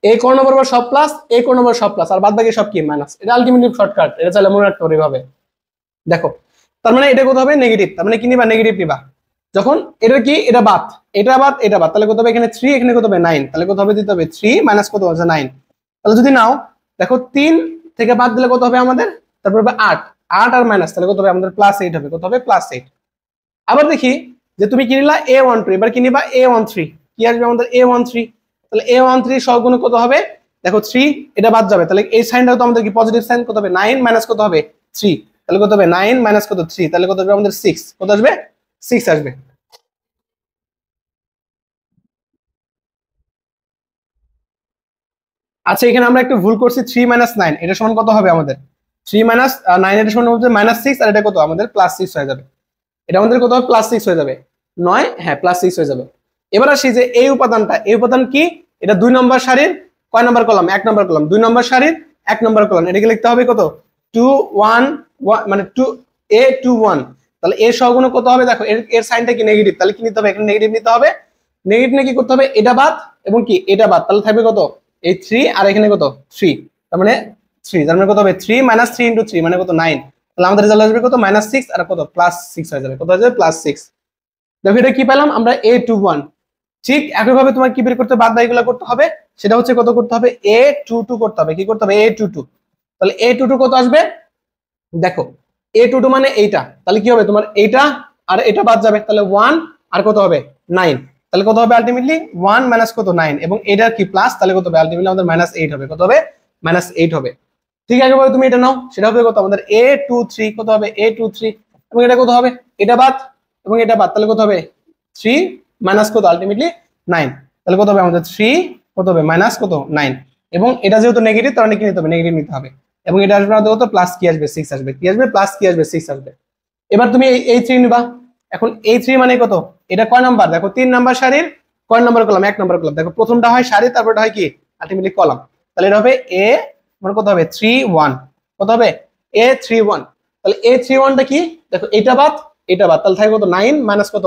S1: এই নম্বর বরাবর সব প্লাস এই কোন নম্বর সব প্লাস আর বাদ বাকি সব কি মাইনাস এটা আলটিমেটলি শর্টকাট এটা চাইলে মনে রাখতে পারি এভাবে দেখো তার মানে এটা কত হবে নেগেটিভ তার মানে কি নিবা নেগেটিভ নিবা যখন এটা কি এটা বাদ এটা বাদ এটা বাদ তাহলে কত হবে এখানে থ্রি এখানে কত হবে নাইন তাহলে কত হবে দিতে হবে থ্রি মাইনাস কত হবে নাইন তাহলে যদি নাও দেখো তিন থেকে বাদ দিলে কত হবে আমাদের তারপর হবে আট আট আর মাইনাস তাহলে কত হবে আমাদের প্লাস এইট হবে কত হবে প্লাস এইট আবার দেখি যে তুমি কিনিলা এ ওয়ান টু এবার কিনিবা এ ওয়ান থ্রি কি আসবে আমাদের এ ওয়ান থ্রি তাহলে এ ওয়ান থ্রি সহগুণ কত হবে দেখো থ্রি এটা বাদ যাবে তাহলে এই সাইনটা তো আমাদের কি পজিটিভ সাইন কত হবে নাইন মাইনাস কত হবে থ্রি তাহলে কত হবে নাইন মাইনাস কত থ্রি তাহলে কত হবে আমাদের সিক্স কত আসবে সিক্স আসবে আচ্ছা এখানে আমরা একটু ভুল করছি থ্রি মাইনাস নাইন এটা সমান কত হবে আমাদের থ্রি মাইনাস নাইন এটা সমান হচ্ছে মাইনাস সিক্স আর এটা কত আমাদের প্লাস সিক্স হয়ে যাবে এটা আমাদের কত হবে প্লাস সিক্স হয়ে যাবে নয় হ্যাঁ প্লাস সিক্স হয়ে যাবে এবার আসি যে এই উপাদানটা এই উপাদান কি এটা দুই নম্বর সারির কয় নম্বর কলাম এক নম্বর কলাম দুই নম্বর সারির এক নম্বর কলাম এটাকে লিখতে হবে কত টু ওয়ান মানে টু এ টু ওয়ান তাহলে এর সহগুণ কত হবে দেখো এর এর সাইনটা কি নেগেটিভ তাহলে কি নিতে হবে এখানে নেগেটিভ নিতে হবে নেগেটিভ নাকি কি করতে হবে এটা বাদ এবং কি এটা বাদ তাহলে থাকবে কত এই থ্রি আর এখানে কত থ্রি তার মানে থ্রি তার মানে কত হবে three minus three into three মানে কত নাইন তাহলে আমাদের রেজাল্ট আসবে কত মাইনাস সিক্স আর কত প্লাস সিক্স হয়ে যাবে কত হয়ে যাবে প্লাস সিক্স দেখো এটা কি পেলাম আমরা এ টু ওয়ান ঠিক একইভাবে তোমার কি বের করতে বাদ এগুলো করতে হবে সেটা হচ্ছে কত করতে হবে এ টু টু করতে হবে কি করতে হবে এ টু টু তাহলে এ টু টু কত আসবে দেখো এ টু টু মানে এইটা তাহলে কি হবে তোমার এইটা আর এটা বাদ যাবে তাহলে ওয়ান আর কত হবে নাইন তাহলে কত হবে আলটিমেটলি ওয়ান মাইনাস কত নাইন এবং এটা কি প্লাস তাহলে কত হবে আলটিমেটলি আমাদের মাইনাস এইট হবে কত হবে মাইনাস এইট হবে ঠিক আছে তুমি এটা নাও সেটা হবে কত আমাদের এ টু থ্রি কত হবে এ টু থ্রি এবং এটা কত হবে এটা বাদ এবং এটা বাদ তাহলে কত হবে থ্রি মাইনাস কত আলটিমেটলি নাইন তাহলে কত হবে আমাদের থ্রি কত হবে মাইনাস কত নাইন এবং এটা যেহেতু নেগেটিভ তার কি নিতে হবে নেগেটিভ নিতে হবে এবং এটা আসবে আমাদের কত প্লাস কি আসবে সিক্স আসবে কি আসবে প্লাস কি আসবে সিক্স আসবে এবার তুমি এই থ্রি নিবা এখন এই থ্রি মানে কত এটা কয় নাম্বার দেখো তিন নাম্বার সারির কয় নাম্বার কলাম এক নাম্বার কলাম দেখো প্রথমটা হয় সারি তারপরটা হয় কি আলটিমেটলি কলাম তাহলে এটা হবে এ মানে কত হবে থ্রি ওয়ান কত হবে এ থ্রি ওয়ান তাহলে এ থ্রি ওয়ানটা কি দেখো এটা বাদ এটা বাদ তাহলে থাকে কত নাইন মাইনাস কত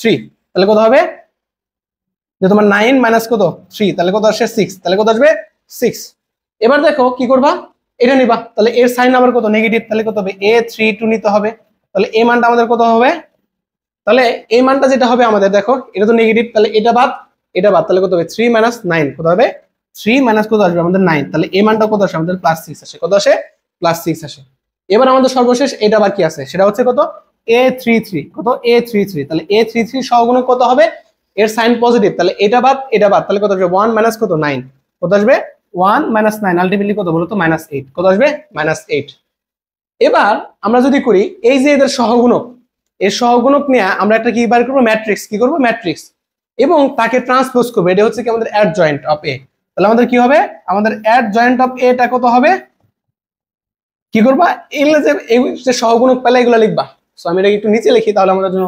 S1: থ্রি তাহলে কত হবে যে তোমার নাইন মাইনাস কত থ্রি তাহলে কত আসবে সিক্স তাহলে কত আসবে সিক্স এবার দেখো কি করবা এটা নিবা তাহলে এর সাইন আবার কত নেগেটিভ তাহলে কত হবে এ থ্রি টু নিতে হবে তাহলে এ মানটা আমাদের কত হবে তাহলে এই মানটা যেটা হবে আমাদের দেখো এটা তো নেগেটিভ তাহলে এটা বাদ এটা বাদ তাহলে কত হবে থ্রি মাইনাস নাইন কত হবে থ্রি মাইনাস কত আসবে আমাদের নাইন তাহলে এ মানটা কত আসে আমাদের প্লাস সিক্স আসে কত আসে প্লাস সিক্স আসে এবার আমাদের সর্বশেষ এটা বাকি আছে সেটা হচ্ছে কত এ থ্রি থ্রি কত এ থ্রি থ্রি তাহলে এ থ্রি থ্রি সহগুণক কত হবে এর সাইন পজিটিভ তাহলে এটা বাদ এটা বাদ তাহলে কত আসবে ওয়ান মাইনাস কত নাইন কত আসবে ওয়ান মাইনাস নাইন আলটিমেটলি কত মাইনাস এইট কত আসবে মাইনাস এইট এবার আমরা যদি করি এই যে এদের সহগুণক এর সহগুণক নিয়ে আমরা একটা কি বার করবো ম্যাট্রিক্স কি করবো ম্যাট্রিক্স এবং তাকে ট্রান্সপোজ করবো এটা হচ্ছে কি আমাদের অ্যাড জয়েন্ট অফ এ তাহলে আমাদের কি হবে আমাদের অ্যাড জয়েন্ট অফ এটা কত হবে কি করবা এগুলো যে সহগুণক পেলে এগুলো লিখবা সো আমি এটাকে একটু নিচে লিখি তাহলে আমাদের জন্য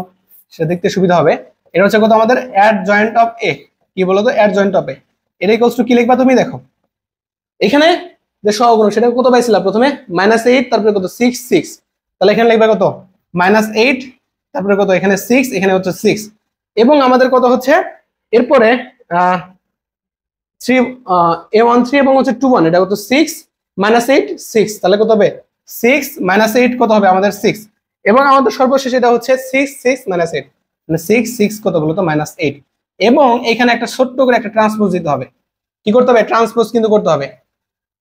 S1: সেটা দেখতে সুবিধা হবে এটা হচ্ছে কত আমাদের অ্যাড জয়েন্ট অফ এ কি বলতো অ্যাড জয়েন্ট অফ এ এটা ইকোয়ালস টু কি লিখবা তুমি দেখো এখানে যে সহগুণ সেটা কত পাইছিলা প্রথমে মাইনাস এইট তারপরে কত সিক্স সিক্স তাহলে এখানে লিখবা কত মাইনাস এইট তারপরে কত এখানে সিক্স এখানে হচ্ছে সিক্স এবং আমাদের কত হচ্ছে এরপরে থ্রি এ ওয়ান থ্রি এবং হচ্ছে টু ওয়ান এটা কত সিক্স মাইনাস এইট সিক্স তাহলে কত হবে সিক্স মাইনাস এইট কত হবে আমাদের সিক্স এবং আমাদের সর্বশেষ এটা হচ্ছে সিক্স সিক্স মাইনাস এইট মানে সিক্স সিক্স কত বলতো মাইনাস এইট এবং এখানে একটা ছোট্ট করে একটা ট্রান্সপোজ দিতে হবে কি করতে হবে ট্রান্সপোজ কিন্তু করতে হবে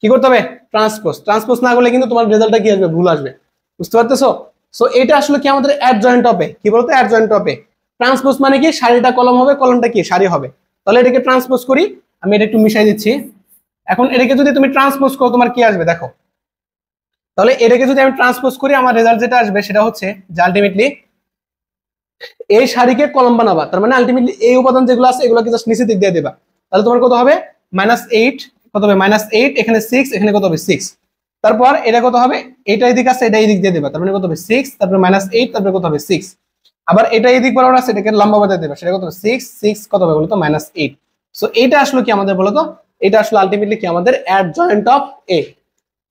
S1: কি করতে হবে ট্রান্সপোজ ট্রান্সপোজ না করলে কিন্তু তোমার রেজাল্টটা কি আসবে ভুল আসবে বুঝতে পারতেছো সো এটা আসলে কি আমাদের অ্যাডজয়েন্ট টপে কি বলতো অ্যাডজয়েন্ট টপে ট্রান্সপোজ মানে কি শাড়িটা কলম হবে কলমটা কি শাড়ি হবে তাহলে এটাকে ট্রান্সপোজ করি আমি এটা একটু মিশাই দিচ্ছি এখন এটাকে যদি তুমি ট্রান্সপোজ করো তোমার কি আসবে দেখো তাহলে এটাকে যদি আমি ট্রান্সপোজ করি আমার রেজাল্ট যেটা আসবে সেটা হচ্ছে যে আলটিমেটলি এই শাড়িকে কলম বানাবা তার মানে আলটিমেটলি এই উপাদান যেগুলো আছে এগুলোকে জাস্ট নিচে দিক দিয়ে দেবা তাহলে তোমার কত হবে মাইনাস এইট কত হবে মাইনাস এইট এখানে সিক্স এখানে কত হবে সিক্স তারপর এটা কত হবে এটা এদিক আছে এটা এদিক দিয়ে দেবা তার মানে কত হবে সিক্স তারপরে মাইনাস এইট তারপরে কত হবে সিক্স আবার এটা এদিক বরাবর আছে এটাকে লম্বা বাজায় দেবা সেটা কত হবে সিক্স সিক্স কত হবে বলতো মাইনাস এইট সো এটা আসলো কি আমাদের বলতো এটা আসলো আলটিমেটলি কি আমাদের অ্যাড জয়েন্ট অফ এ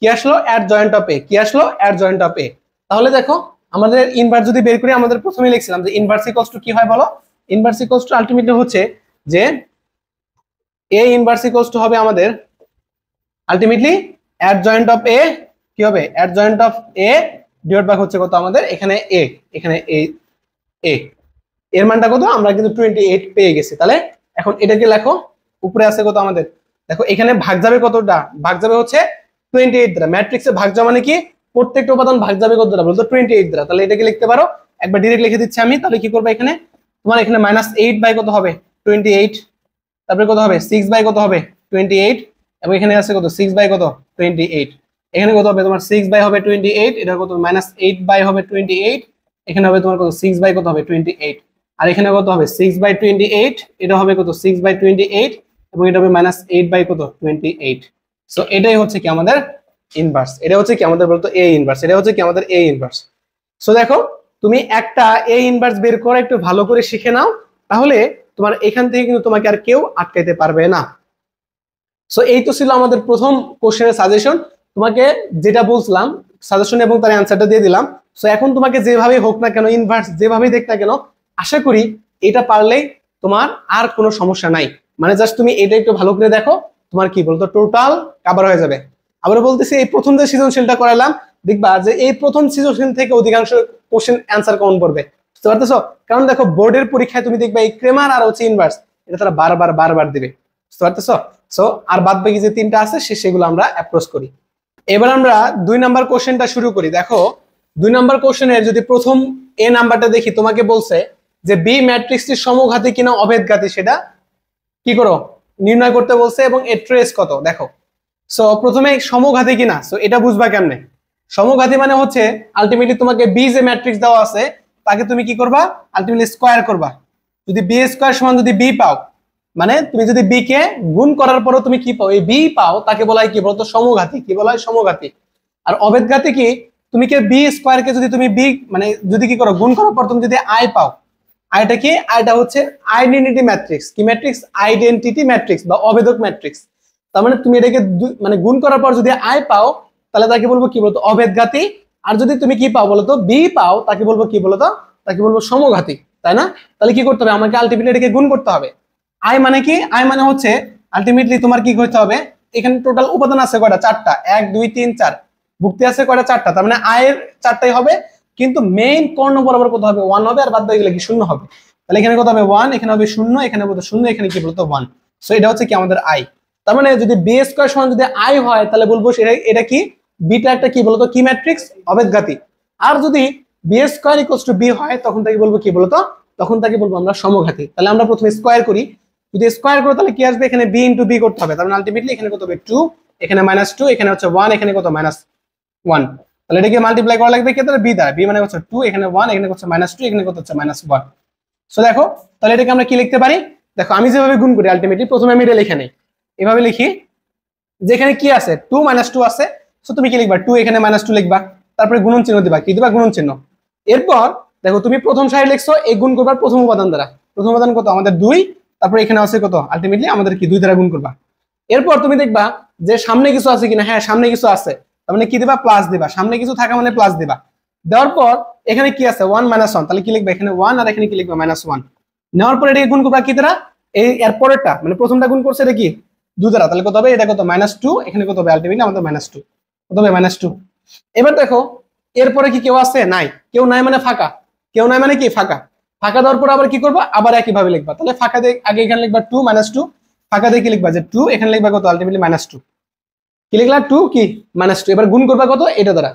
S1: কি আসলো অ্যাট জয়েন্ট অফ এ কি আসলো অ্যাট জয়েন্ট অফ এ তাহলে দেখো আমাদের ইনভার্স যদি বের করি আমাদের প্রথমেই লিখছিলাম যে ইনভার্স ইকোয়াস টু কি হয় বলো ইনভার্স ইকোয়াস টু আলটিমেটলি হচ্ছে যে এ ইনভার্স ইকোয়াস টু হবে আমাদের ultimately adjoint of A কি হবে adjoint of A divide by হচ্ছে কত আমাদের এখানে এ এখানে এ এ এর মানটা কত আমরা কিন্তু টোয়েন্টি এইট পেয়ে গেছি তাহলে এখন এটাকে লেখো উপরে আছে কত আমাদের দেখো এখানে ভাগ যাবে কতটা ভাগ যাবে হচ্ছে টোয়েন্টি এইট দ্বারা ম্যাট্রিক্সে ভাগ যাওয়া মানে কি প্রত্যেকটা উপাদান ভাগ যাবে কত দ্বারা বলতো টোয়েন্টি এইট দ্বারা তাহলে এটাকে লিখতে পারো একবার ডিরেক্ট লিখে দিচ্ছি আমি তাহলে কি করবো এখানে তোমার এখানে মাইনাস এইট বাই কত হবে টোয়েন্টি এইট তারপরে কত হবে সিক্স বাই কত হবে টোয়েন্টি এইট এবং এখানে আছে কত সিক্স বাই কত টোয়েন্টি এইট এখানে কত হবে তোমার সিক্স বাই হবে টোয়েন্টি এইট এটা কত মাইনাস এইট বাই হবে টোয়েন্টি এইট এখানে হবে তোমার কত সিক্স বাই কত হবে টোয়েন্টি এইট আর এখানে কত হবে সিক্স বাই টোয়েন্টি এইট এটা হবে কত সিক্স বাই টোয়েন্টি এইট এবং এটা হবে মাইনাস এইট বাই কত টোয়েন্টি এইট সো এটাই হচ্ছে কি আমাদের ইনভার্স এটা হচ্ছে কি আমাদের বলতো এ ইনভার্স এটা হচ্ছে কি আমাদের এ ইনভার্স সো দেখো তুমি একটা এ ইনভার্স বের করে একটু ভালো করে শিখে নাও তাহলে তোমার এখান থেকে কিন্তু তোমাকে আর কেউ আটকাইতে পারবে না সো এই তো ছিল আমাদের প্রথম কোশ্চেনের সাজেশন তোমাকে যেটা বলছিলাম সাজেশন এবং তার অ্যান্সারটা দিয়ে দিলাম সো এখন তোমাকে যেভাবেই হোক না কেন ইনভার্স যেভাবেই দেখ না কেন আশা করি এটা পারলেই তোমার আর কোনো সমস্যা নাই মানে জাস্ট তুমি এটা একটু ভালো করে দেখো তোমার কি বলতো টোটাল কাবার হয়ে যাবে আবার বলতেছি এই প্রথম যে সৃজনশীলটা করালাম দেখবা যে এই প্রথম সৃজনশীল থেকে অধিকাংশ কোশ্চেন অ্যান্সার কমন পড়বে বুঝতে পারতেছো কারণ দেখো বোর্ডের পরীক্ষায় তুমি দেখবে এই ক্রেমার আর হচ্ছে ইনভার্স এটা তারা বারবার বারবার দিবে বুঝতে পারতেছো সো আর বাদ বাকি যে তিনটা আছে সে সেগুলো আমরা অ্যাপ্রোচ করি এবার আমরা দুই নাম্বার কোশ্চেনটা শুরু করি দেখো দুই নাম্বার কোশ্চেনের যদি প্রথম এ নাম্বারটা দেখি তোমাকে বলছে যে বি ম্যাট্রিক্সটি সমঘাতী কিনা অভেদঘাতী সেটা কি করো নির্ণয় করতে বলছে এবং এর ট্রেস কত দেখো সো প্রথমে সমঘাতী কিনা সো এটা বুঝবা কেমনে সমঘাতী মানে হচ্ছে আলটিমেটলি তোমাকে বি যে ম্যাট্রিক্স দেওয়া আছে তাকে তুমি কি করবা আলটিমেটলি স্কোয়ার করবা যদি বি স্কোয়ার সমান যদি বি পাও মানে তুমি যদি বি কে গুণ করার পরও তুমি কি পাও এই বি পাও তাকে বলা হয় কি বলতো সমঘাতী কি বলা হয় সমঘাতী আর অবেদঘাতী কি তুমি কে বি স্কোয়ার কে যদি তুমি বি মানে যদি কি করো গুণ করার পর তুমি যদি আই পাও আর এটা কি আর এটা হচ্ছে আইডেন্টিটি ম্যাট্রিক্স কি ম্যাট্রিক্স আইডেন্টিটি ম্যাট্রিক্স বা অবেদক ম্যাট্রিক্স তার মানে তুমি এটাকে মানে গুণ করার পর যদি আয় পাও তাহলে তাকে বলবো কি বলতো অভেদঘাতী আর যদি তুমি কি পাও বলতো বি পাও তাকে বলবো কি বলতো তাকে বলবো সমঘাতী তাই না তাহলে কি করতে হবে আমাকে আলটিমেটলি এটাকে গুণ করতে হবে আয় মানে কি আয় মানে হচ্ছে আলটিমেটলি তোমার কি করতে হবে এখানে টোটাল উপাদান আছে কয়টা চারটা এক দুই তিন চার ভুক্তি আছে কয়টা চারটা তার মানে আয়ের চারটাই হবে কিন্তু মেইন কর্ণ বরাবর কত হবে ওয়ান হবে আর বাদ দিয়ে গেলে কি শূন্য হবে তাহলে এখানে কত হবে ওয়ান এখানে হবে শূন্য এখানে বলতো শূন্য এখানে কি বলতো ওয়ান সো এটা হচ্ছে কি আমাদের আই তার মানে যদি বি স্কোয়ার সমান যদি আই হয় তাহলে বলবো সেটা এটা কি বিটা একটা কি বলতো কি ম্যাট্রিক্স অবেদঘাতী আর যদি B square equals to B হয় তখন তাকে বলবো কি বলতো তখন তাকে বলবো আমরা সমঘাতী তাহলে আমরা প্রথমে স্কোয়ার করি যদি স্কোয়ার করো তাহলে কি আসবে এখানে বি ইন্টু বি করতে হবে তার মানে আলটিমেটলি এখানে কত হবে টু এখানে মাইনাস টু এখানে হচ্ছে ওয়ান এখানে কত মাইনাস ওয়ান তাহলে এটাকে মাল্টিপ্লাই করা লাগবে কি তাহলে বি দ্বারা বি মানে হচ্ছে টু এখানে ওয়ান এখানে হচ্ছে মাইনাস টু এখানে কত হচ্ছে মাইনাস ওয়ান সো দেখো তাহলে এটাকে আমরা কি লিখতে পারি দেখো আমি যেভাবে গুণ করি আলটিমেটলি প্রথমে আমি এটা লিখে নেই এভাবে লিখি যেখানে কি আছে টু মাইনাস টু আছে সো তুমি কি লিখবা টু এখানে মাইনাস টু লিখবা তারপরে গুণন চিহ্ন দিবা কি দিবা গুণন চিহ্ন এরপর দেখো তুমি প্রথম সারি লিখছো এই গুণ করবার প্রথম উপাদান দ্বারা প্রথম উপাদান কত আমাদের দুই তারপরে এখানে আছে কত আলটিমেটলি আমাদের কি দুই দ্বারা গুণ করবা এরপর তুমি দেখবা যে সামনে কিছু আছে কিনা হ্যাঁ সামনে কিছু আছে মানে কি দিবা প্লাস দিবা সামনে কিছু থাকা মানে প্লাস দিবা দেওয়ার পর এখানে কি আছে ওয়ান মাইনাস ওয়ান তাহলে কি লিখবে এখানে ওয়ান আর এখানে কি লিখবে মাইনাস ওয়ান নেওয়ার পর এটাকে গুণ করবা কি দ্বারা এই এর পরেরটা মানে প্রথমটা গুণ করছে এটা কি দু দ্বারা তাহলে কত হবে এটা কত মাইনাস টু এখানে কত হবে আলটিমেটলি আমাদের মাইনাস টু কত হবে মাইনাস টু এবার দেখো এরপরে কি কেউ আছে নাই কেউ নাই মানে ফাঁকা কেউ নাই মানে কি ফাঁকা ফাঁকা দেওয়ার পর আবার কি করবো আবার একই ভাবে লিখবা তাহলে ফাঁকা দিয়ে আগে এখানে লিখবা টু মাইনাস টু ফাঁকা দিয়ে কি লিখবা যে টু এখানে লিখবা কত আলটিমেটলি মাইনাস টু কি লিখলা টু কি মাইনাস টু এবার গুণ করবা কত এটা দ্বারা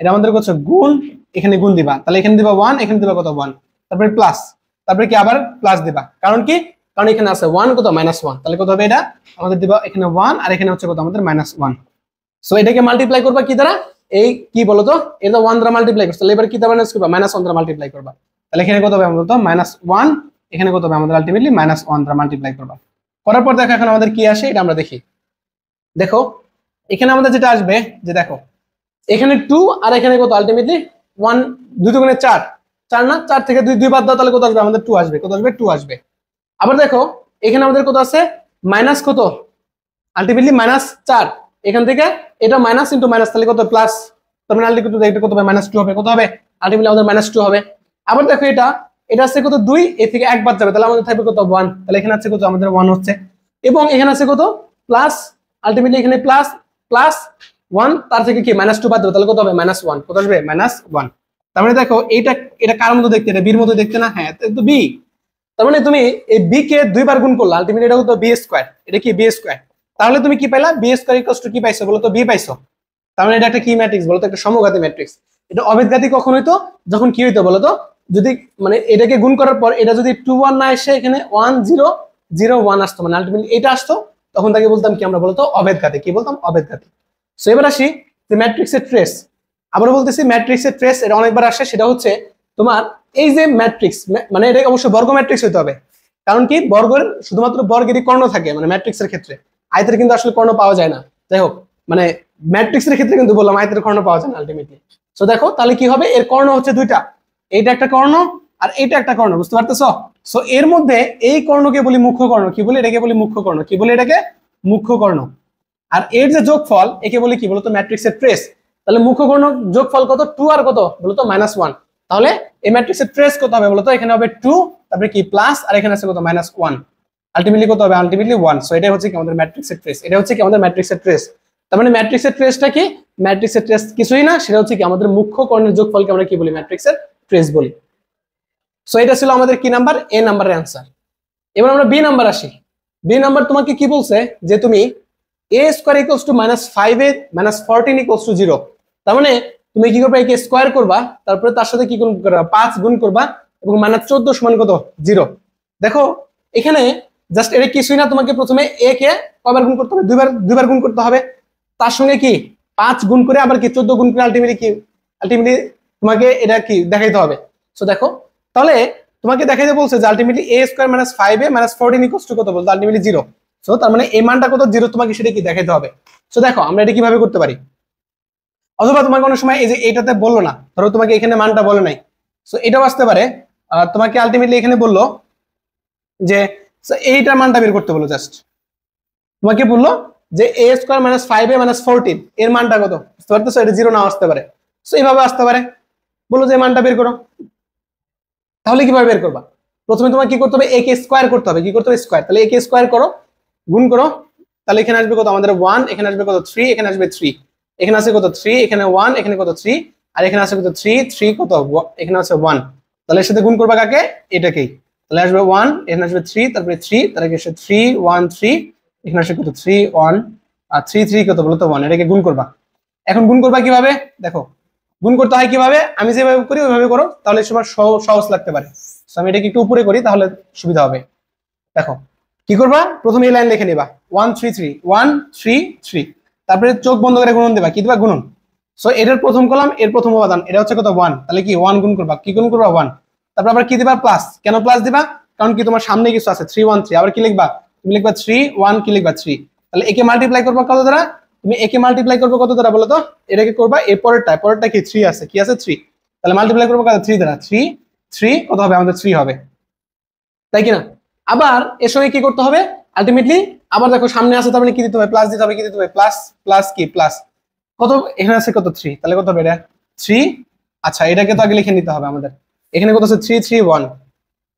S1: এটা আমাদের করছে গুণ এখানে গুণ দিবা তাহলে এখানে দিবা ওয়ান এখানে দিবা কত ওয়ান তারপরে প্লাস তারপরে কি আবার প্লাস দিবা কারণ কি কারণ এখানে আছে ওয়ান কত মাইনাস ওয়ান তাহলে কত হবে এটা আমাদের দিবা এখানে ওয়ান আর এখানে হচ্ছে কত আমাদের মাইনাস ওয়ান সো এটাকে মাল্টিপ্লাই করবা কি দ্বারা এই কি বলতো এটা ওয়ান দ্বারা মাল্টিপ্লাই করছো তাহলে এবার কি দ্বারা মাইনাস করবা মাইনাস ওয়ান দ্বারা মাল্টিপ্লাই করবা তাহলে এখানে কত হবে আমাদের তো মাইনাস ওয়ান এখানে কত হবে আমাদের আলটিমেটলি মাইনাস ওয়ান দ্বারা মাল্টিপ্লাই করবা করার পর দেখো এখন আমাদের কি আসে এটা আমরা দেখি দেখো এখানে আমাদের যেটা আসবে যে দেখো এখানে টু আর এখানে কত আলটিমেটলি ওয়ান দুই দুগুণে চার চার না চার থেকে দুই দুই বাদ দাও তাহলে কত আসবে আমাদের টু আসবে কত আসবে টু আসবে আবার দেখো এখানে আমাদের কত আছে মাইনাস কত আলটিমেটলি মাইনাস চার এখান থেকে এটা মাইনাস ইন্টু মাইনাস তাহলে কত প্লাস তারপরে আলটিমেটলি এটা কত হবে মাইনাস টু হবে কত হবে আলটিমেটলি আমাদের মাইনাস টু হবে আবার দেখো এটা এটা আছে কত দুই এ থেকে এক বাদ যাবে তাহলে আমাদের থাকবে কত ওয়ান তাহলে এখানে আছে কত আমাদের ওয়ান হচ্ছে এবং এখানে আছে কত প্লাস আলটিমেটলি এখানে প্লাস প্লাস ওয়ান তার থেকে কি মাইনাস টু বাদ দেবে তাহলে কত হবে মাইনাস ওয়ান কত আসবে মাইনাস ওয়ান তার মানে দেখো এইটা এটা কার মতো দেখতে এটা বির মতো দেখতে না হ্যাঁ তো বি তার মানে তুমি এই বি কে দুইবার গুণ করলা আলটিমেট এটা হতো বি স্কোয়ার এটা কি বি স্কোয়ার তাহলে তুমি কি পাইলা বি স্কোয়ার ইকস টু কি পাইছো বলো তো বি পাইছো তার মানে এটা একটা কি ম্যাট্রিক্স বলো তো একটা সমঘাতী ম্যাট্রিক্স এটা অবেদঘাতী কখন হইতো যখন কি হইতো বলো তো যদি মানে এটাকে গুণ করার পর এটা যদি টু ওয়ান না এসে এখানে ওয়ান জিরো জিরো ওয়ান আসতো মানে আলটিমেটলি এটা আসতো তখন তাকে বলতাম কি আমরা বলতো অভেদ ঘাতি কি বলতাম অভেদ ঘাতি সো এবার আসি যে ম্যাট্রিক্সের ট্রেস আবার বলতেছি ম্যাট্রিক্সের ট্রেস এটা অনেকবার আসে সেটা হচ্ছে তোমার এই যে ম্যাট্রিক্স মানে এটা অবশ্যই বর্গ ম্যাট্রিক্স হতে হবে কারণ কি বর্গের শুধুমাত্র বর্গেরই কর্ণ থাকে মানে ম্যাট্রিক্সের ক্ষেত্রে আয়তের কিন্তু আসলে কর্ণ পাওয়া যায় না যাই হোক মানে ম্যাট্রিক্সের ক্ষেত্রে কিন্তু বললাম আয়তের কর্ণ পাওয়া যায় না আলটিমেটলি সো দেখো তাহলে কি হবে এর কর্ণ হচ্ছে দুইটা এইটা একটা কর্ণ আর এইটা একটা কর্ণ বুঝতে পারতেছ সো এর মধ্যে এই কর্ণকে বলি মুখ্য কর্ণ কি বলি এটাকে বলি মুখ্য কর্ণ কি বলি এটাকে মুখ্য কর্ণ আর এর যে যোগফল একে বলি কি বলতো ম্যাট্রিক্সের ট্রেস তাহলে মুখ্য কর্ণ যোগফল কত টু আর কত বলতো মাইনাস ওয়ান তাহলে এই ম্যাট্রিক্সের ট্রেস কত হবে বলতো এখানে হবে টু তারপরে কি প্লাস আর এখানে আছে কত মাইনাস ওয়ান আলটিমেটলি কত হবে আলটিমেটলি ওয়ান সো এটা হচ্ছে কি আমাদের ম্যাট্রিক্সের ট্রেস এটা হচ্ছে কি আমাদের ম্যাট্রিক্সের ট্রেস তার মানে ম্যাট্রিক্সের ট্রেসটা কি ম্যাট্রিক্সের ট্রেস কিছুই না সেটা হচ্ছে কি আমাদের মুখ্য কর্ণের যোগফলকে আমরা কি বলি ম্যাট্রিক্সের ট্রেস বলি সো এটা ছিল আমাদের কি নাম্বার এ নাম্বারের অ্যান্সার এবার আমরা বি নাম্বার আসি বি নাম্বার তোমাকে কি বলছে যে তুমি A square equals to minus five A minus fourteen equals to zero তার মানে তুমি কি করবে একে স্কোয়ার করবা তারপরে তার সাথে কি গুণ করবা পাঁচ গুণ করবা এবং মাইনাস চোদ্দ সমান কত জিরো দেখো এখানে জাস্ট এটা কিছুই না তোমাকে প্রথমে এ কে কবার গুণ করতে হবে দুইবার দুইবার গুণ করতে হবে তার সঙ্গে কি পাঁচ গুণ করে আবার কি চোদ্দ গুণ করে আলটিমেটলি কি আলটিমেটলি তোমাকে এটা কি দেখাইতে হবে সো দেখো তাহলে তোমাকে দেখা দেখাইতে বলছে যে ultimately A square minus five A minus fourteen equals to কত বলতো আলটিমেটলি জিরো সো তার মানে এই মানটা কত জিরো তোমাকে সেটা কি দেখাতে হবে সো দেখো আমরা এটা কিভাবে করতে পারি অথবা তোমাকে কোনো সময় এই যে এটাতে বললো না ধরো তোমাকে এখানে মানটা বলে নাই সো এটাও আসতে পারে তোমাকে আলটিমেটলি এখানে বললো যে এইটার মানটা বের করতে বললো জাস্ট তোমাকে বললো যে A square minus five A minus fourteen এর মানটা কত বুঝতে পারতেছো এটা জিরো না আসতে পারে সো এইভাবে আসতে পারে বললো যে মানটা বের করো তাহলে কিভাবে বের করবা প্রথমে তোমার কি করতে হবে এ কে স্কোয়ার করতে হবে কি করতে হবে স্কোয়ার তাহলে এ কে স্কোয়ার করো গুণ করো তাহলে এখানে আসবে কত আমাদের ওয়ান এখানে আসবে কত থ্রি এখানে আসবে থ্রি এখানে আছে কত থ্রি এখানে ওয়ান এখানে কত থ্রি আর এখানে আছে কত থ্রি থ্রি কত এখানে আছে ওয়ান তাহলে এর সাথে গুণ করবা কাকে এটাকেই তাহলে আসবে ওয়ান এখানে আসবে থ্রি তারপরে থ্রি তার আগে আসবে থ্রি ওয়ান থ্রি এখানে আসবে কত থ্রি ওয়ান আর থ্রি থ্রি কত বলতো ওয়ান এটাকে গুণ করবা এখন গুণ করবা কিভাবে দেখো গুণ করতে হয় কিভাবে আমি যেভাবে করি ওইভাবে করো তাহলে সবার সহজ লাগতে পারে আমি এটাকে একটু উপরে করি তাহলে সুবিধা হবে দেখো কি করবা প্রথমে এই লাইন লিখে নিবা one three three one three three তারপরে চোখ বন্ধ করে গুণন দেবা কি দেবা গুণন সো এটার প্রথম কলাম এর প্রথম উপাদান এটা হচ্ছে কত ওয়ান তাহলে কি ওয়ান গুণ করবা কি গুণ করবা ওয়ান তারপর আবার কি দিবা প্লাস কেন প্লাস দিবা কারণ কি তোমার সামনে কিছু আছে থ্রি ওয়ান থ্রি আবার কি লিখবা তুমি লিখবা থ্রি ওয়ান কি লিখবা থ্রি তাহলে একে মাল্টিপ্লাই করবা কত দ্বারা তুমি একে মাল্টিপ্লাই করবে কত দ্বারা বলো তো এটাকে করবা এ পরেরটা পরেরটা কি থ্রি আছে কি আছে থ্রি তাহলে মাল্টিপ্লাই করবো কত থ্রি দ্বারা থ্রি থ্রি কত হবে আমাদের থ্রি হবে তাই কিনা আবার এর সঙ্গে কি করতে হবে আলটিমেটলি আবার দেখো সামনে আছে তাহলে মানে কি দিতে হবে প্লাস দিতে হবে কি দিতে হবে প্লাস প্লাস কি প্লাস কত এখানে আছে কত থ্রি তাহলে কত হবে এটা থ্রি আচ্ছা এটাকে তো আগে লিখে নিতে হবে আমাদের এখানে কত আছে থ্রি থ্রি ওয়ান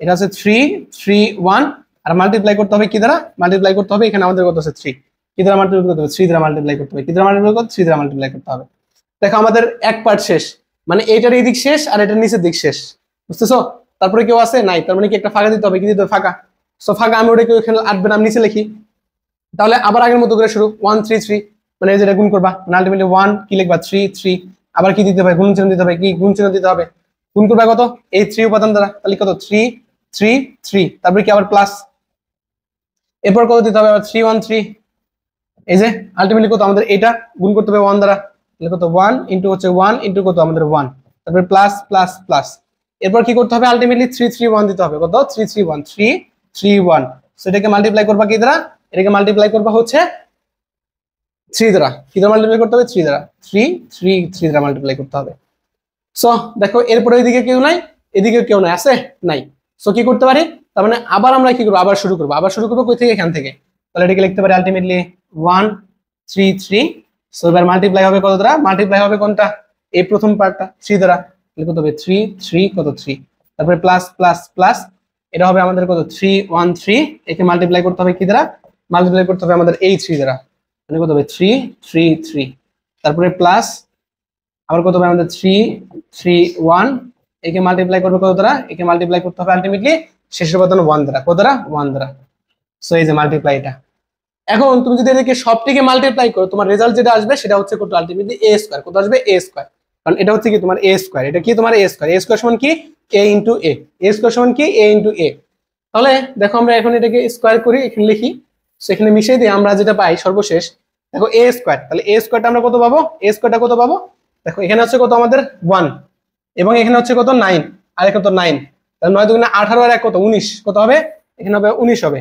S1: এটা আছে থ্রি থ্রি ওয়ান আর মাল্টিপ্লাই করতে হবে কি দ্বারা মাল্টিপ্লাই করতে হবে এখানে আমাদের কত আছে থ্রি কি দ্বারা মাল্টিপ্লাই করতে হবে থ্রি মাল্টিপ্লাই করতে হবে কি মাল্টিপ্লাই করতে মাল্টিপ্লাই করতে হবে দেখো আমাদের এক পার্ট শেষ মানে এইটার এই দিক শেষ আর এটার নিচের দিক শেষ বুঝতেছো তারপরে কেউ আছে নাই তার মানে কি একটা ফাঁকা দিতে হবে কি দিতে হবে ফাঁকা সো ফাঁকা আমি আটবে আমি নিচে লিখি তাহলে আবার আগের মতো করে শুরু ওয়ান থ্রি থ্রি মানে যেটা গুণ করবা মানে আলটিমেটলি ওয়ান কি লিখবা থ্রি থ্রি আবার কি দিতে হবে গুণ চিহ্ন দিতে হবে কি গুণ চিহ্ন দিতে হবে গুণ করবা কত এই থ্রি উপাদান দ্বারা তাহলে কত থ্রি থ্রি থ্রি তারপরে কি আবার প্লাস এরপর কত দিতে হবে আবার থ্রি ওয়ান থ্রি এই যে আলটিমেটলি কত আমাদের এটা গুণ করতে হবে ওয়ান দ্বারা তাহলে কত ওয়ান ইন্টু হচ্ছে ওয়ান ইন্টু কত আমাদের ওয়ান তারপরে প্লাস প্লাস প্লাস এরপর কি করতে হবে আলটিমেটলি থ্রি থ্রি ওয়ান দিতে হবে কত three three one three three one সেটাকে এটাকে মাল্টিপ্লাই করবা কি দ্বারা এটাকে মাল্টিপ্লাই করবা হচ্ছে থ্রি দ্বারা কি দ্বারা মাল্টিপ্লাই করতে হবে থ্রি দ্বারা থ্রি থ্রি থ্রি দ্বারা মাল্টিপ্লাই করতে হবে সো দেখো এরপরে এদিকে কেউ নাই এদিকে কেউ নাই আছে নাই সো কি করতে পারি তার মানে আবার আমরা কি করবো আবার শুরু করবো আবার শুরু করবো কই থেকে এখান থেকে তাহলে এটাকে লিখতে পারি ultimately one three three so এবার মাল্টিপ্লাই হবে কত দ্বারা মাল্টিপ্লাই হবে কোনটা এই প্রথম পার্টটা থ্রি দ্বারা কত হবে থ্রি থ্রি কত থ্রি তারপরে প্লাস প্লাস প্লাস এটা হবে আমাদের কত থ্রি ওয়ান থ্রি একে মাল্টিপ্লাই করতে হবে কি দ্বারা মাল্টিপ্লাই করতে হবে আমাদের এই থ্রি দ্বারা মানে কত হবে থ্রি থ্রি থ্রি তারপরে প্লাস আবার কত হবে আমাদের থ্রি থ্রি ওয়ান একে মাল্টিপ্লাই করবে কত দ্বারা একে মাল্টিপ্লাই করতে হবে আলটিমেটলি শেষের উপাদান ওয়ান দ্বারা কত দ্বারা ওয়ান দ্বারা সো এই যে মাল্টিপ্লাইটা এখন তুমি যদি এদেরকে সবটিকে মাল্টিপ্লাই করো তোমার রেজাল্ট যেটা আসবে সেটা হচ্ছে কত আলটিমেটলি এ স্কোয়ার কত আসবে এ স্কোয়ার কারণ এটা হচ্ছে কি তোমার এ স্কোয়ার এটা কি তোমার এ স্কোয়ার এ স্কোয়ার সমান কি এ ইন্টু এ এ স্কোয়ার সমান কি এ ইন্টু এ তাহলে দেখো আমরা এখন এটাকে স্কোয়ার করি এখানে লিখি সেখানে মিশিয়ে দিয়ে আমরা যেটা পাই সর্বশেষ দেখো এ স্কোয়ার তাহলে এ স্কোয়ারটা আমরা কত পাবো এ স্কোয়ারটা কত পাবো দেখো এখানে হচ্ছে কত আমাদের ওয়ান এবং এখানে হচ্ছে কত নাইন আর তো নাইন তাহলে নয় দুগুণে আঠারো আর এক কত উনিশ কত হবে এখানে হবে উনিশ হবে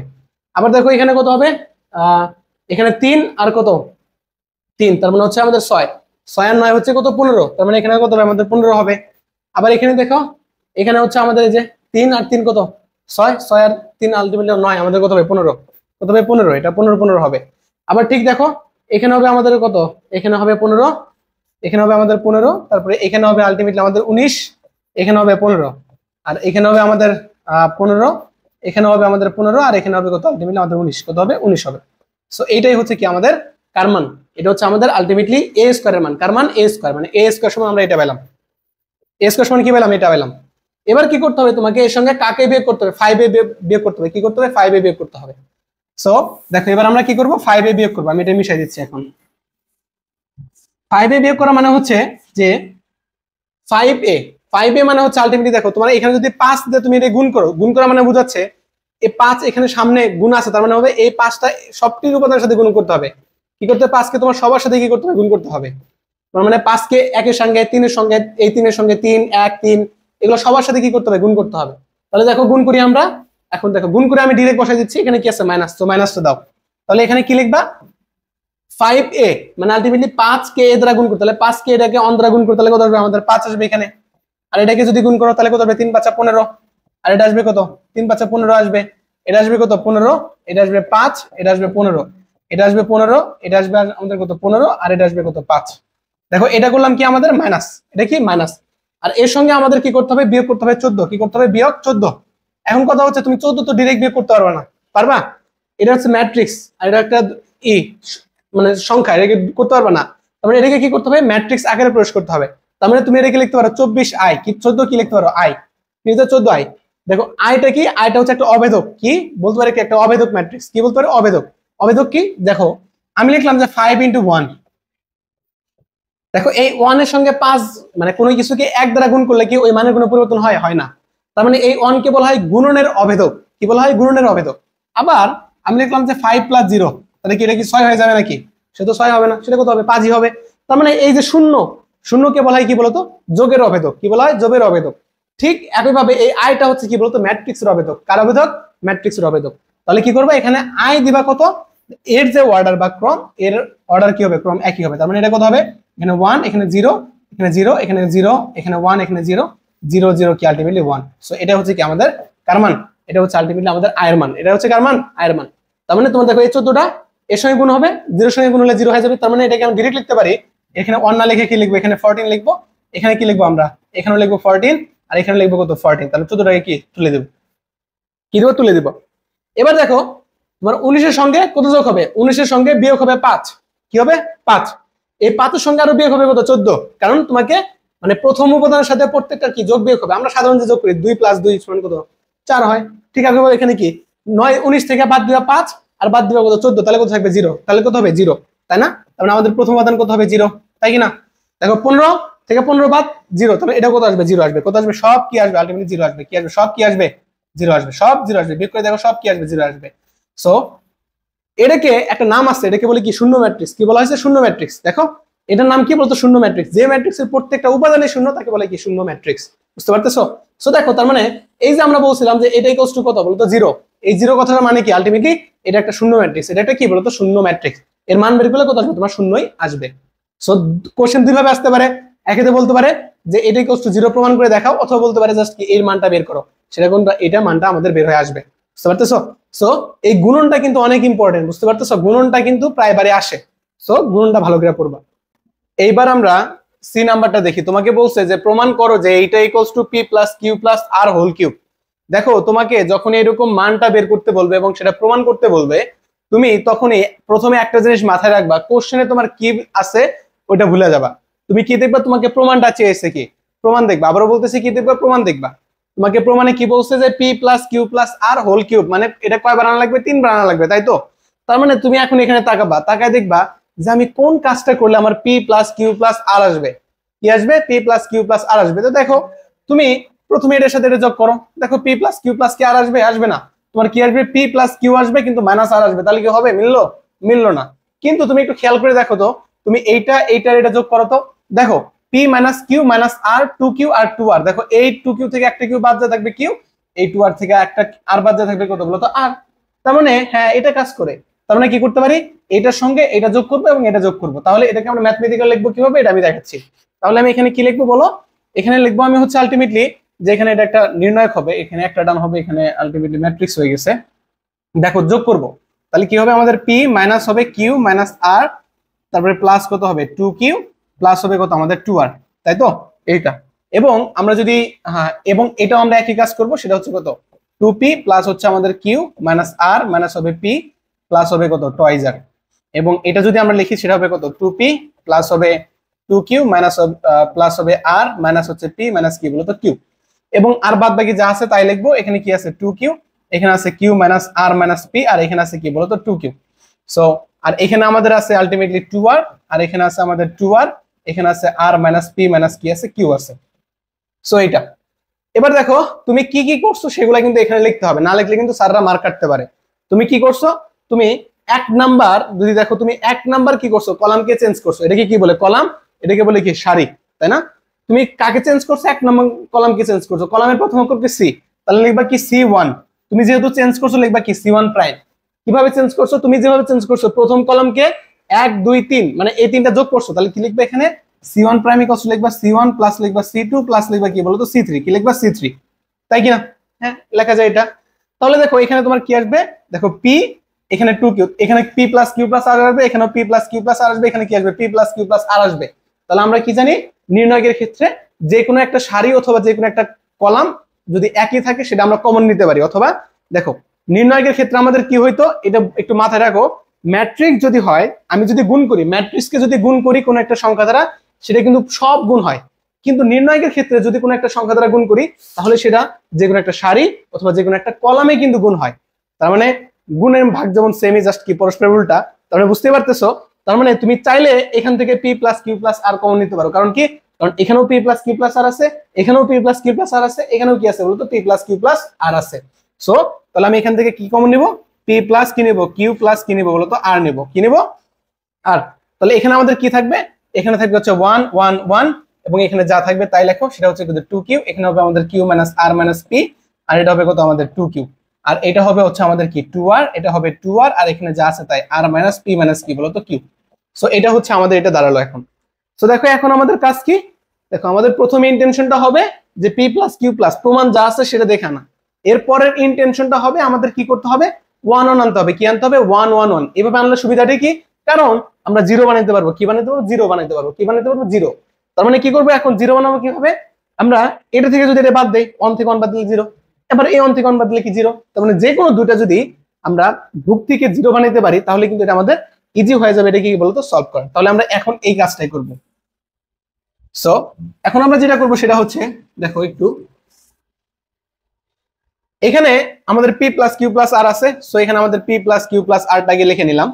S1: আবার দেখো এখানে কত হবে এখানে তিন আর কত তিন তার মানে হচ্ছে আমাদের ছয় ছয় আর নয় হচ্ছে কত পনেরো তার মানে এখানে কত হবে আমাদের পনেরো হবে আবার এখানে দেখো এখানে হচ্ছে আমাদের যে তিন আর তিন কত ছয় ছয় আর তিন আলটিমেটলি নয় আমাদের কত হবে পনেরো কত হবে পনেরো এটা পনেরো পনেরো হবে আবার ঠিক দেখো এখানে হবে আমাদের কত এখানে হবে পনেরো এখানে হবে আমাদের পনেরো তারপরে এখানে হবে আলটিমেটলি আমাদের উনিশ এখানে হবে পনেরো আর এখানে হবে আমাদের পনেরো এখানে হবে আমাদের পনেরো আর এখানে হবে কত আলটিমেটলি আমাদের উনিশ কত হবে উনিশ হবে সো এইটাই হচ্ছে কি আমাদের কারমান এটা হচ্ছে আমাদের আলটিমেটলি এ স্কোয়ারের মান কারমান এ স্কোয়ার মানে এ স্কোয়ার সময় আমরা এটা পেলাম এ স্কোয়ার সময় কি পেলাম এটা পেলাম এবার কি করতে হবে তোমাকে এর সঙ্গে কাকে বিয়োগ করতে হবে ফাইভে বিয়োগ করতে হবে কি করতে হবে ফাইভ এ বিয়োগ করতে হবে সো দেখো এবার আমরা কি করবো ফাইভ এ বিয়োগ করবো আমি এটা মিশাই দিচ্ছি এখন ফাইভে বিয়োগ করা মানে হচ্ছে যে ফাইভ এ ফাইভ এ মানে হচ্ছে আলটিমেটলি দেখো তোমার এখানে যদি পাঁচ দিয়ে তুমি এটা গুণ করো গুণ করা মানে বোঝাচ্ছে এই পাঁচ এখানে সামনে গুণ আছে তার মানে হবে এই পাঁচটা সবটির উপাদানের সাথে গুণ করতে হবে কি করতে হবে পাঁচকে তোমার সবার সাথে কি করতে হবে গুণ করতে হবে তোমার মানে পাঁচকে একের সঙ্গে তিনের সঙ্গে এই তিনের সঙ্গে তিন এক তিন এগুলো সবার সাথে কি করতে হবে গুণ করতে হবে তাহলে দেখো গুণ করি আমরা এখন দেখো গুণ করে আমি ডিরেক্ট বসাই দিচ্ছি এখানে কি আছে মাইনাস তো মাইনাসটা দাও তাহলে এখানে কি লিখবা ফাইভ এ মানে আলটিমেটলি পাঁচ কে এ দ্বারা গুণ করতে তাহলে পাঁচ কে এটাকে অন দ্বারা গুণ করতে তাহলে কত আমাদের পাঁচ আসবে এখানে আর এটাকে যদি গুণ করো তাহলে কত হবে তিন পাঁচা পনেরো আর এটা আসবে কত তিন পাঁচা পনেরো আসবে এটা আসবে কত পনেরো এটা আসবে পাঁচ এটা আসবে পনেরো এটা আসবে পনেরো এটা আসবে আমাদের কত পনেরো আর এটা আসবে কত পাঁচ দেখো এটা করলাম কি আমাদের মাইনাস এটা কি মাইনাস আর এর সঙ্গে আমাদের কি করতে হবে বিয়োগ করতে হবে চোদ্দ কি করতে হবে বিয়োগ চোদ্দ এখন কথা হচ্ছে তুমি চোদ্দ তো ডিরেক্ট বিয়োগ করতে পারবে না পারবা এটা হচ্ছে ম্যাট্রিক্স আর এটা একটা ই মানে সংখ্যা এটাকে করতে পারবে না তারপরে এটাকে কি করতে হবে ম্যাট্রিক্স আকারে প্রবেশ করতে হবে তার মানে তুমি এটাকে লিখতে পারো চব্বিশ আই কি চোদ্দ কি লিখতে পারো আই তিন হাজার চোদ্দ আই দেখো আইটা কি আইটা হচ্ছে একটা অবেদক কি বলতে পারে একটা অবেদক ম্যাট্রিক্স কি বলতে পারে অবেদক অবেদক কি দেখো আমি লিখলাম যে ফাইভ ইন্টু ওয়ান দেখো এই ওয়ানের সঙ্গে পাঁচ মানে কোনো কিছুকে এক দ্বারা গুণ করলে কি ওই মানের কোনো পরিবর্তন হয় হয় না তার মানে এই ওয়ানকে বলা হয় গুণনের অবেদক কি বলা হয় গুণনের অবেদক আবার আমি লিখলাম যে ফাইভ প্লাস জিরো তাহলে কি এটা কি ছয় হয়ে যাবে নাকি সে তো ছয় হবে না সেটা কত হবে পাঁচই হবে তার মানে এই যে শূন্য শূন্যকে বলা হয় কি বলতো যোগের অভেদক কি বলা হয় যোগের অভেদক ঠিক একইভাবে এই আয়টা হচ্ছে কি বলতো ম্যাট্রিক্সের অভেদক কার অভেদক ম্যাট্রিক্সের অভেদক তাহলে কি করবো এখানে আয় দিবা কত এর যে অর্ডার বা ক্রম এর অর্ডার কি হবে ক্রম একই হবে তার মানে এটা কত হবে এখানে ওয়ান এখানে জিরো এখানে জিরো এখানে জিরো এখানে ওয়ান এখানে জিরো জিরো জিরো কি আলটিমেটলি ওয়ান সো এটা হচ্ছে কি আমাদের কারমান এটা হচ্ছে আলটিমেটলি আমাদের আয়ের মান এটা হচ্ছে কারমান আয়ের মান তার মানে তোমার দেখো এই চোদ্দটা এর সঙ্গে গুণ হবে জিরোর সঙ্গে গুণ হলে জিরো হয়ে যাবে তার মানে এটাকে আমি ডিরেক্ট লিখতে পারি এখানে ওয়ান না লিখে কি লিখবো এখানে ফোরটিন লিখবো এখানে কি লিখবো আমরা এখানে লিখবো ফোরটিন আর এখানে লিখবো কত ফোরটিন তাহলে চোদ্দটাকে কি তুলে দেবো কি দেবো তুলে দেবো এবার দেখো তোমার উনিশের সঙ্গে কত যোগ হবে উনিশের সঙ্গে বিয়োগ হবে পাঁচ কি হবে পাঁচ এই পাঁচের সঙ্গে আরো বিয়োগ হবে কত চোদ্দ কারণ তোমাকে মানে প্রথম উপাদানের সাথে প্রত্যেকটা কি যোগ বিয়োগ হবে আমরা সাধারণত যোগ করি দুই প্লাস দুই সমান কত চার হয় ঠিক আছে এখানে কি নয় উনিশ থেকে বাদ দিবা পাঁচ আর বাদ দিবা কত চোদ্দ তাহলে কত থাকবে জিরো তাহলে কত হবে জিরো তাই না তাহলে মানে আমাদের প্রথম উপাদান কত হবে জিরো তাই কি না দেখো পনেরো থেকে পনেরো বাদ জিরো তাহলে এটা কত আসবে জিরো আসবে কত আসবে সব কি আসবে আলটিমেটলি জিরো আসবে কি আসবে সব কি আসবে জিরো আসবে সব জিরো আসবে বের করে দেখো সব কি আসবে জিরো আসবে সো এটাকে একটা নাম আছে এটাকে বলে কি শূন্য ম্যাট্রিক্স কি বলা হয়েছে শূন্য ম্যাট্রিক্স দেখো এটার নাম কি বলতো শূন্য ম্যাট্রিক্স যে ম্যাট্রিক্সের প্রত্যেকটা উপাদানে শূন্য তাকে বলে কি শূন্য ম্যাট্রিক্স বুঝতে পারতেছো সো দেখো তার মানে এই যে আমরা বলছিলাম যে এটাই কষ্ট কত বলতো জিরো এই জিরো কথাটা মানে কি আলটিমেটলি এটা একটা শূন্য ম্যাট্রিক্স এটা একটা কি বলতো শূন্য ম্যাট্রিক্স এর মান বের করলে কত আসবে তোমার শূন্যই আসবে সো কোশ্চেন দুইভাবে আসতে পারে একেতে বলতে পারে যে এটা ইকোস টু জিরো প্রমাণ করে দেখাও অথবা বলতে পারে জাস্ট কি এর মানটা বের করো সেটা কোনটা এটা মানটা আমাদের বের হয়ে আসবে বুঝতে পারতেছো সো এই গুণনটা কিন্তু অনেক ইম্পর্টেন্ট বুঝতে পারতেছো গুণনটা কিন্তু প্রায় বারে আসে সো গুণনটা ভালো করে পড়বা এইবার আমরা সি নাম্বারটা দেখি তোমাকে বলছে যে প্রমাণ করো যে এইটা equals two p plus q plus r whole cube দেখো তোমাকে যখন এরকম মানটা বের করতে বলবে এবং সেটা প্রমাণ করতে বলবে তুমি তখনই প্রথমে একটা জিনিস মাথায় রাখবা কোশ্চেনে তোমার কি আছে ওটা ভুলে যাবা তুমি কি দেখবা তোমাকে প্রমাণটা চেয়েছে কি প্রমাণ দেখবা আবারও বলতেছি কি দেখবা প্রমাণ দেখবা তোমাকে প্রমাণে কি বলছে যে p plus q plus r whole cube মানে এটা কয় বানানো লাগবে তিন বানানো লাগবে তাই তো তার মানে তুমি এখন এখানে তাকাবা তাকায় দেখবা যে আমি কোন কাজটা করলে আমার p plus q plus r আসবে কি আসবে p plus q plus r আসবে তো দেখো তুমি প্রথমে এটার সাথে এটা যোগ করো দেখো পি প্লাস কিউ প্লাস কি আর আসবে আসবে না তোমার কি আসবে পি প্লাস কিউ আসবে কিন্তু মাইনাস আর আসবে তাহলে কি হবে মিললো মিললো না কিন্তু তুমি একটু খেয়াল করে দেখো তো তুমি এইটা এইটার এটা যোগ করো তো দেখো p minus q minus r two q r two r দেখো এই টু কিউ থেকে একটা কিউ বাদ যা থাকবে কিউ এই টু আর থেকে একটা আর বাদ যা থাকবে কত বলতো আর তার মানে হ্যাঁ এটা কাজ করে তার মানে কি করতে পারি এটার সঙ্গে এটা যোগ করবো এবং এটা যোগ করবো তাহলে এটাকে আমরা ম্যাথমেটিক্যাল লিখবো কিভাবে এটা আমি দেখাচ্ছি তাহলে আমি এখানে কি লিখবো বলো এখানে লিখবো আমি হচ্ছে আলটিমেটলি যেখানে এটা একটা নির্ণায়ক হবে এখানে একটা ডান হবে এখানে আলটিমেটলি ম্যাট্রিক্স হয়ে গেছে দেখো যোগ করব তাহলে কি হবে আমাদের পি মাইনাস হবে কিউ মাইনাস আর তারপরে প্লাস কত হবে টু কিউ প্লাস হবে কত আমাদের টু আর তাই তো এইটা এবং আমরা যদি হ্যাঁ এবং এটাও আমরা একই কাজ করব সেটা হচ্ছে কত টু পি প্লাস হচ্ছে আমাদের কিউ মাইনাস আর মাইনাস হবে পি প্লাস হবে কত টয়েজ আর এবং এটা যদি আমরা লিখি সেটা হবে কত টু পি প্লাস হবে টু কিউ মাইনাস প্লাস হবে আর মাইনাস হচ্ছে পি মাইনাস কি বলতো কিউ এবং আর বাদ বাকি যা আছে তাই লিখবো এখানে কি আছে টু কিউ এখানে আছে q minus r minus p r এখানে আছে কি বলতো টু কিউ সো আর এখানে আমাদের আছে আলটিমেটলি টু আর আর এখানে আছে আমাদের টু আর এখানে আছে আর মাইনাস পি মাইনাস কি আছে কিউ আছে সো এটা এবার দেখো তুমি কি কি করছো সেগুলো কিন্তু এখানে লিখতে হবে না লিখলে কিন্তু স্যাররা মার কাটতে পারে তুমি কি করছো তুমি এক নাম্বার যদি দেখো তুমি এক নাম্বার কি করছো কলামকে চেঞ্জ করছো এটাকে কি বলে কলাম এটাকে বলে কি সারি তাই না তুমি কাকে চেঞ্জ করছো এক নম্বর কলামকে চেঞ্জ করছো কলামের প্রথম অক্ষরকে সি তাহলে লিখবা কি সি ওয়ান তুমি যেহেতু চেঞ্জ করছো লিখবা কি সি ওয়ান প্রাইম কিভাবে চেঞ্জ করছো তুমি যেভাবে চেঞ্জ করছো প্রথম কলামকে এক দুই তিন মানে এই তিনটা যোগ করছো তাহলে কি লিখবে এখানে সি ওয়ান প্রাইম ইকস লিখবা সি ওয়ান প্লাস লিখবা সি টু প্লাস লিখবা কি বলতো সি থ্রি কি লিখবা সি থ্রি তাই কিনা হ্যাঁ লেখা যায় এটা তাহলে দেখো এখানে তোমার কি আসবে দেখো পি এখানে টু কিউ এখানে p plus q plus r আসবে এখানে p plus q plus r আসবে এখানে কি আসবে p plus q plus r আসবে তাহলে আমরা কি জানি নির্ণয়ের ক্ষেত্রে যে কোনো একটা সারি অথবা যে কোনো একটা কলাম যদি একই থাকে সেটা আমরা কমন নিতে পারি অথবা দেখো নির্ণয়ের ক্ষেত্রে আমাদের কি হইতো এটা একটু মাথায় রাখো ম্যাট্রিক্স যদি হয় আমি যদি গুণ করি ম্যাট্রিক্সকে যদি গুণ করি কোনো একটা সংখ্যা দ্বারা সেটা কিন্তু সব গুণ হয় কিন্তু নির্ণায়কের ক্ষেত্রে যদি কোনো একটা সংখ্যা দ্বারা গুণ করি তাহলে সেটা যে কোনো একটা সারি অথবা যে কোনো একটা কলামে কিন্তু গুণ হয় তার মানে গুণের ভাগ যেমন সেমি জাস্ট কি পরস্পর উল্টা তার মানে বুঝতে পারতেছো তার মানে তুমি চাইলে এখান থেকে p plus q plus r common নিতে পারো কারণ কি কারণ এখানেও পি প্লাস কি প্লাস আর আছে এখানেও পি প্লাস কি প্লাস আর আছে এখানেও কি আছে বলতো পি প্লাস কি প্লাস আর আছে সো তাহলে আমি এখান থেকে কি কমন নিব পি প্লাস কি নিব কিউ প্লাস কি নিব বলতো আর নিব কি নিব আর তাহলে এখানে আমাদের কি থাকবে এখানে থাকবে হচ্ছে ওয়ান ওয়ান ওয়ান এবং এখানে যা থাকবে তাই লেখো সেটা হচ্ছে টু কিউ এখানে হবে আমাদের q minus r minus p r এটা হবে কত আমাদের টু কিউ আর এটা হবে হচ্ছে আমাদের কি টু আর এটা হবে টু আর আর এখানে যা আছে তাই আর মাইনাস পি মাইনাস কি বলতো কিউ সো এটা হচ্ছে আমাদের এটা দাঁড়ালো এখন সো দেখো এখন আমাদের কাজ কি দেখো আমাদের প্রথম ইন্টেনশনটা হবে যে পি প্লাস কিউ প্লাস প্রমাণ যা আছে সেটা দেখা না এরপরের ইন্টেনশনটা হবে আমাদের কি করতে হবে ওয়ান ওয়ান আনতে হবে কি আনতে হবে ওয়ান ওয়ান ওয়ান এভাবে আনলে সুবিধাটি কি কারণ আমরা জিরো বানাইতে পারবো কি বানাইতে পারবো জিরো বানাইতে পারবো কি বানাইতে পারবো জিরো তার মানে কি করবো এখন জিরো বানাবো কিভাবে আমরা এটা থেকে যদি এটা বাদ দেই ওয়ান থেকে ওয়ান বাদ দিলে জিরো এবার এই ওয়ান থেকে ওয়ান বাদ দিলে কি জিরো তার মানে যে কোনো দুটা যদি আমরা ভুক্তিকে জিরো বানাইতে পারি তাহলে কিন্তু এটা আমাদের ইজি হয়ে যাবে এটা কি বলতো সলভ করা তাহলে আমরা এখন এই কাজটাই করবো সো এখন আমরা যেটা করব সেটা হচ্ছে দেখো একটু এখানে আমাদের p plus q plus r আছে সো এখানে আমাদের পি প্লাস কিউ প্লাস আরটাকে লিখে নিলাম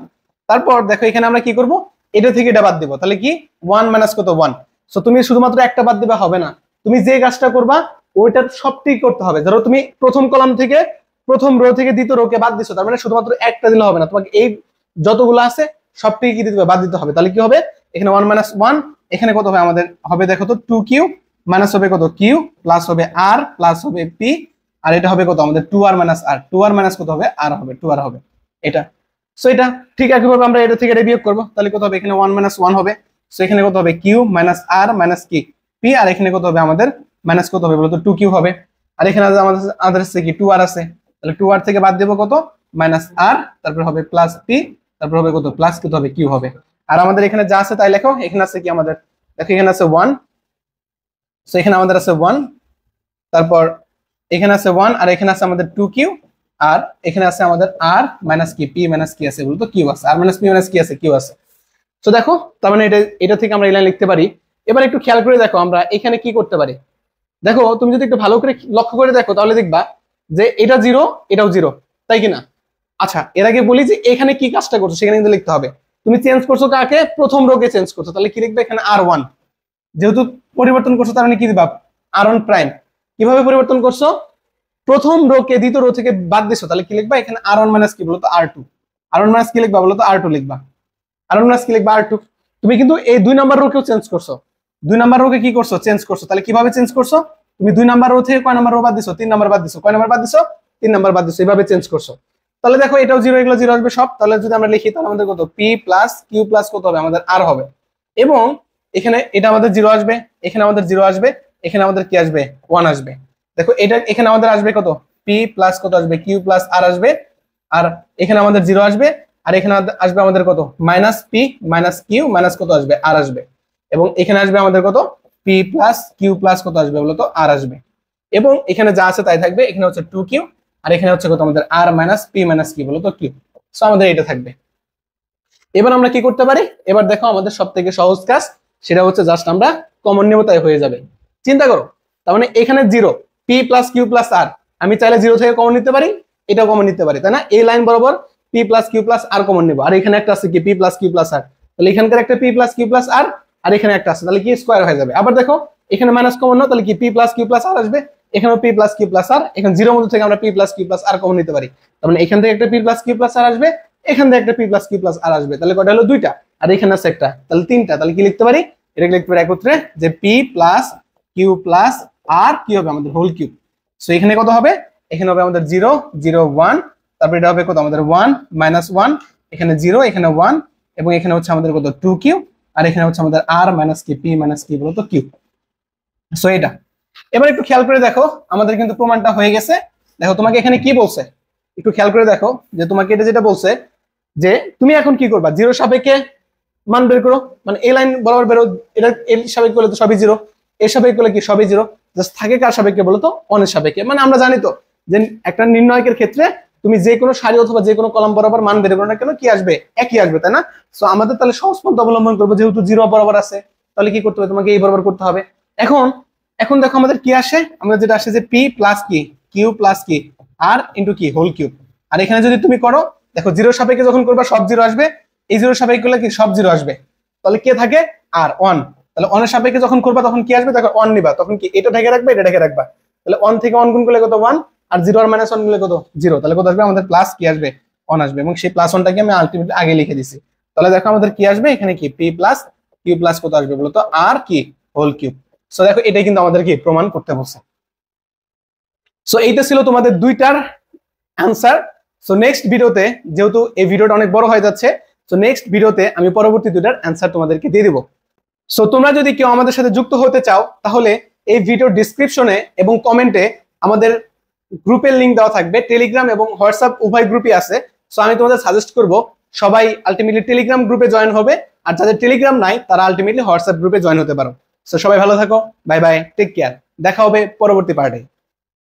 S1: তারপর দেখো এখানে আমরা কি করব এটা থেকে এটা বাদ দিব তাহলে কি ওয়ান মাইনাস কত ওয়ান সো তুমি শুধুমাত্র একটা বাদ দেবা হবে না তুমি যে কাজটা করবা ওইটা সবটি করতে হবে ধরো তুমি প্রথম কলাম থেকে প্রথম রো থেকে দ্বিতীয় রোকে বাদ দিছো তার মানে শুধুমাত্র একটা দিলে হবে না তোমাকে এই যতগুলো আছে সবটি কি দিতে হবে বাদ দিতে হবে তাহলে কি হবে এখানে ওয়ান মাইনাস ওয়ান এখানে কত হবে আমাদের হবে দেখো তো টু কিউ মাইনাস হবে কত কিউ প্লাস হবে আর প্লাস হবে পি আর এটা হবে কত আমাদের two r minus r two r minus কত হবে আর হবে টু আর হবে এটা সো এটা ঠিক একইভাবে আমরা এটা থেকে এটা বিয়োগ করবো তাহলে কত হবে এখানে ওয়ান মাইনাস ওয়ান হবে সো এখানে কত হবে কিউ মাইনাস আর মাইনাস কি পি আর এখানে কত হবে আমাদের মাইনাস কত হবে বলতো টু কিউ হবে আর এখানে আমাদের আদার আছে কি টু আর আছে তাহলে টু আর থেকে বাদ দেবো কত মাইনাস আর তারপর হবে প্লাস পি তারপর হবে কত প্লাস কত হবে কিউ হবে আর আমাদের এখানে যা আছে তাই লেখো এখানে আছে কি আমাদের দেখো এখানে আছে ওয়ান সো এখানে আমাদের আছে ওয়ান তারপর এখানে আছে ওয়ান আর এখানে আছে আমাদের টু কিউ আর এখানে আছে আমাদের আর মাইনাস কি পি মাইনাস কি আছে বলতো কিউ আছে আর মাইনাস পি মাইনাস কি আছে কিউ আছে তো দেখো তার মানে এটা এটা থেকে আমরা এই লাইন লিখতে পারি এবার একটু খেয়াল করে দেখো আমরা এখানে কি করতে পারি দেখো তুমি যদি একটু ভালো করে লক্ষ্য করে দেখো তাহলে দেখবা যে এটা জিরো এটাও জিরো তাই কিনা আচ্ছা এর আগে বলি যে এখানে কি কাজটা করছো সেখানে কিন্তু লিখতে হবে তুমি চেঞ্জ করছো কাকে প্রথম রোগে চেঞ্জ করছো তাহলে কি লিখবে এখানে আর ওয়ান যেহেতু পরিবর্তন করছো তার মানে কি দিবা আর ওয়ান প্রাইম কিভাবে পরিবর্তন করছো প্রথম রোগকে দ্বিতীয় রো থেকে বাদ দিছো তাহলে কি লিখবা এখানে আর ওয়ান মাইনাস কি বলতো r two r one minus কি লিখবা বলতো আর টু লিখবা আর ওয়ান মাইনাস কি লিখবা আর টু তুমি কিন্তু এই দুই নাম্বার রোকেও চেঞ্জ করছো দুই নাম্বার রোকে কি করছো চেঞ্জ করছো তাহলে কিভাবে চেঞ্জ করছো তুমি দুই নাম্বার রো থেকে কয় নাম্বার রো বাদ দিছো তিন নাম্বার বাদ দিছো কয় নাম্বার বাদ দিছো তিন নাম্বার বাদ দিছো এইভাবে চেঞ্জ করছো তাহলে দেখো এটাও জিরো এগুলো জিরো আসবে সব তাহলে যদি আমরা লিখি তাহলে আমাদের কত পি প্লাস কিউ প্লাস কত হবে আমাদের আর হবে এবং এখানে এটা আমাদের জিরো আসবে এখানে আমাদের জিরো আসবে এখানে আমাদের কি আসবে ওয়ান আসবে দেখো এটা এখানে আমাদের আসবে কত পি প্লাস কত আসবে কিউ প্লাস আর আসবে আর এখানে আমাদের জিরো আসবে আর এখানে আসবে আমাদের কত minus p minus q minus কত আসবে আর আসবে এবং এখানে আসবে আমাদের কত পি প্লাস কিউ প্লাস কত আসবে বলতো আর আসবে এবং এখানে যা আছে তাই থাকবে এখানে হচ্ছে টু কিউ আর এখানে হচ্ছে কত আমাদের আর মাইনাস পি মাইনাস কি বলো তো কিউ সো আমাদের এটা থাকবে এবার আমরা কি করতে পারি এবার দেখো আমাদের সব থেকে সহজ কাজ সেটা হচ্ছে জাস্ট আমরা কমন নেব তাই হয়ে যাবে চিন্তা করো তার মানে এখানে zero p plus q plus r আমি চাইলে জিরো থেকে কমন নিতে পারি এটাও কমন নিতে পারি তাই না এই লাইন বরাবর p plus q plus r common নেব আর এখানে একটা আছে কি p plus q plus r তাহলে এখানকার একটা p plus q plus r আর এখানে একটা আছে তাহলে কি স্কোয়ার হয়ে যাবে আবার দেখো এখানে মাইনাস কমন না তাহলে কি p plus q plus r আসবে এখানে পি প্লাস কি প্লাস আর এখানে জিরো মধ্যে থেকে আমরা পি প্লাস কি প্লাস আর কমন নিতে পারি তার মানে এখান থেকে একটা p plus q plus r আসবে এখান থেকে একটা পি প্লাস কি প্লাস আর আসবে তাহলে কটা হলো দুইটা আর এখানে আছে একটা তাহলে তিনটা তাহলে কি লিখতে পারি এটাকে লিখতে পারি একত্রে যে p plus q plus r কি হবে আমাদের হোল কিউব সো এখানে কত হবে এখানে হবে আমাদের জিরো জিরো ওয়ান তারপরে এটা হবে কত আমাদের ওয়ান মাইনাস ওয়ান এখানে জিরো এখানে ওয়ান এবং এখানে হচ্ছে আমাদের কত টু কিউ আর এখানে হচ্ছে আমাদের আর মাইনাস কি পি মাইনাস কি বলতো কিউ সো এটা এবার একটু খেয়াল করে দেখো আমাদের কিন্তু প্রমাণটা হয়ে গেছে দেখো তোমাকে এখানে কি বলছে একটু খেয়াল করে দেখো যে তোমাকে এটা যেটা বলছে যে তুমি এখন কি করবা জিরো সাপেক্ষে মান বের করো মানে এই লাইন বরাবর বেরো এটা এর সাপেক্ষে করলে তো সবই জিরো এর সাপেক্ষে করলে কি সবই জিরো জাস্ট থাকে কার সাপেক্ষে বলো তো অনের সাপেক্ষে মানে আমরা জানি তো যে একটা নির্ণয়কের ক্ষেত্রে তুমি যে কোনো সারি অথবা যে কোনো কলম বরাবর মান বের করো না কেন কি আসবে একই আসবে তাই না সো আমাদের তাহলে সহজ অবলম্বন করবো যেহেতু জিরো বরাবর আছে তাহলে কি করতে হবে তোমাকে এই বরাবর করতে হবে এখন এখন দেখো আমাদের কি আসে আমরা যেটা আসে যে পি প্লাস কি কিউ প্লাস কি আর ইন্টু কি হোল কিউব আর এখানে যদি তুমি করো দেখো জিরো সাপেক্ষে যখন করবে সব জিরো আসবে এই জিরো সাপেক্ষ করলে কি সব জিরো আসবে তাহলে কে থাকে আর ওয়ান তাহলে অনের সাপেক্ষে যখন করবা তখন কি আসবে দেখো অন নিবা তখন কি এটা ঢেকে রাখবে এটা ঢেকে রাখবা তাহলে ওয়ান থেকে অন গুণ করলে কত ওয়ান আর জিরো আর মাইনাস ওয়ান গুলো কত জিরো তাহলে কত আসবে আমাদের প্লাস কি আসবে অন আসবে এবং সেই প্লাস ওয়ানটাকে আমি আলটিমেটলি আগে লিখে দিছি তাহলে দেখো আমাদের কি আসবে এখানে কি পি প্লাস কিউ প্লাস কত আসবে বলতো আর কি হোল কিউব সো দেখো এটাই কিন্তু আমাদেরকে প্রমাণ করতে বলছে সো এইটা ছিল তোমাদের দুইটার অ্যান্সার সো নেক্সট ভিডিওতে যেহেতু এই ভিডিওটা অনেক বড় হয়ে যাচ্ছে সো নেক্সট ভিডিওতে আমি পরবর্তী দুইটার অ্যান্সার তোমাদেরকে দিয়ে দেবো সো তোমরা যদি কেউ আমাদের সাথে যুক্ত হতে চাও তাহলে এই ভিডিও ডিসক্রিপশনে এবং কমেন্টে আমাদের গ্রুপের লিঙ্ক দেওয়া থাকবে টেলিগ্রাম এবং হোয়াটসঅ্যাপ উভয় গ্রুপই আছে সো আমি তোমাদের সাজেস্ট করব সবাই আলটিমেটলি টেলিগ্রাম গ্রুপে জয়েন হবে আর যাদের টেলিগ্রাম নাই তারা আলটিমেটলি হোয়াটসঅ্যাপ গ্রুপে জয়েন হতে পারো সো সবাই ভালো থাকো বাই বাই টেক কেয়ার দেখা হবে পরবর্তী পার্টে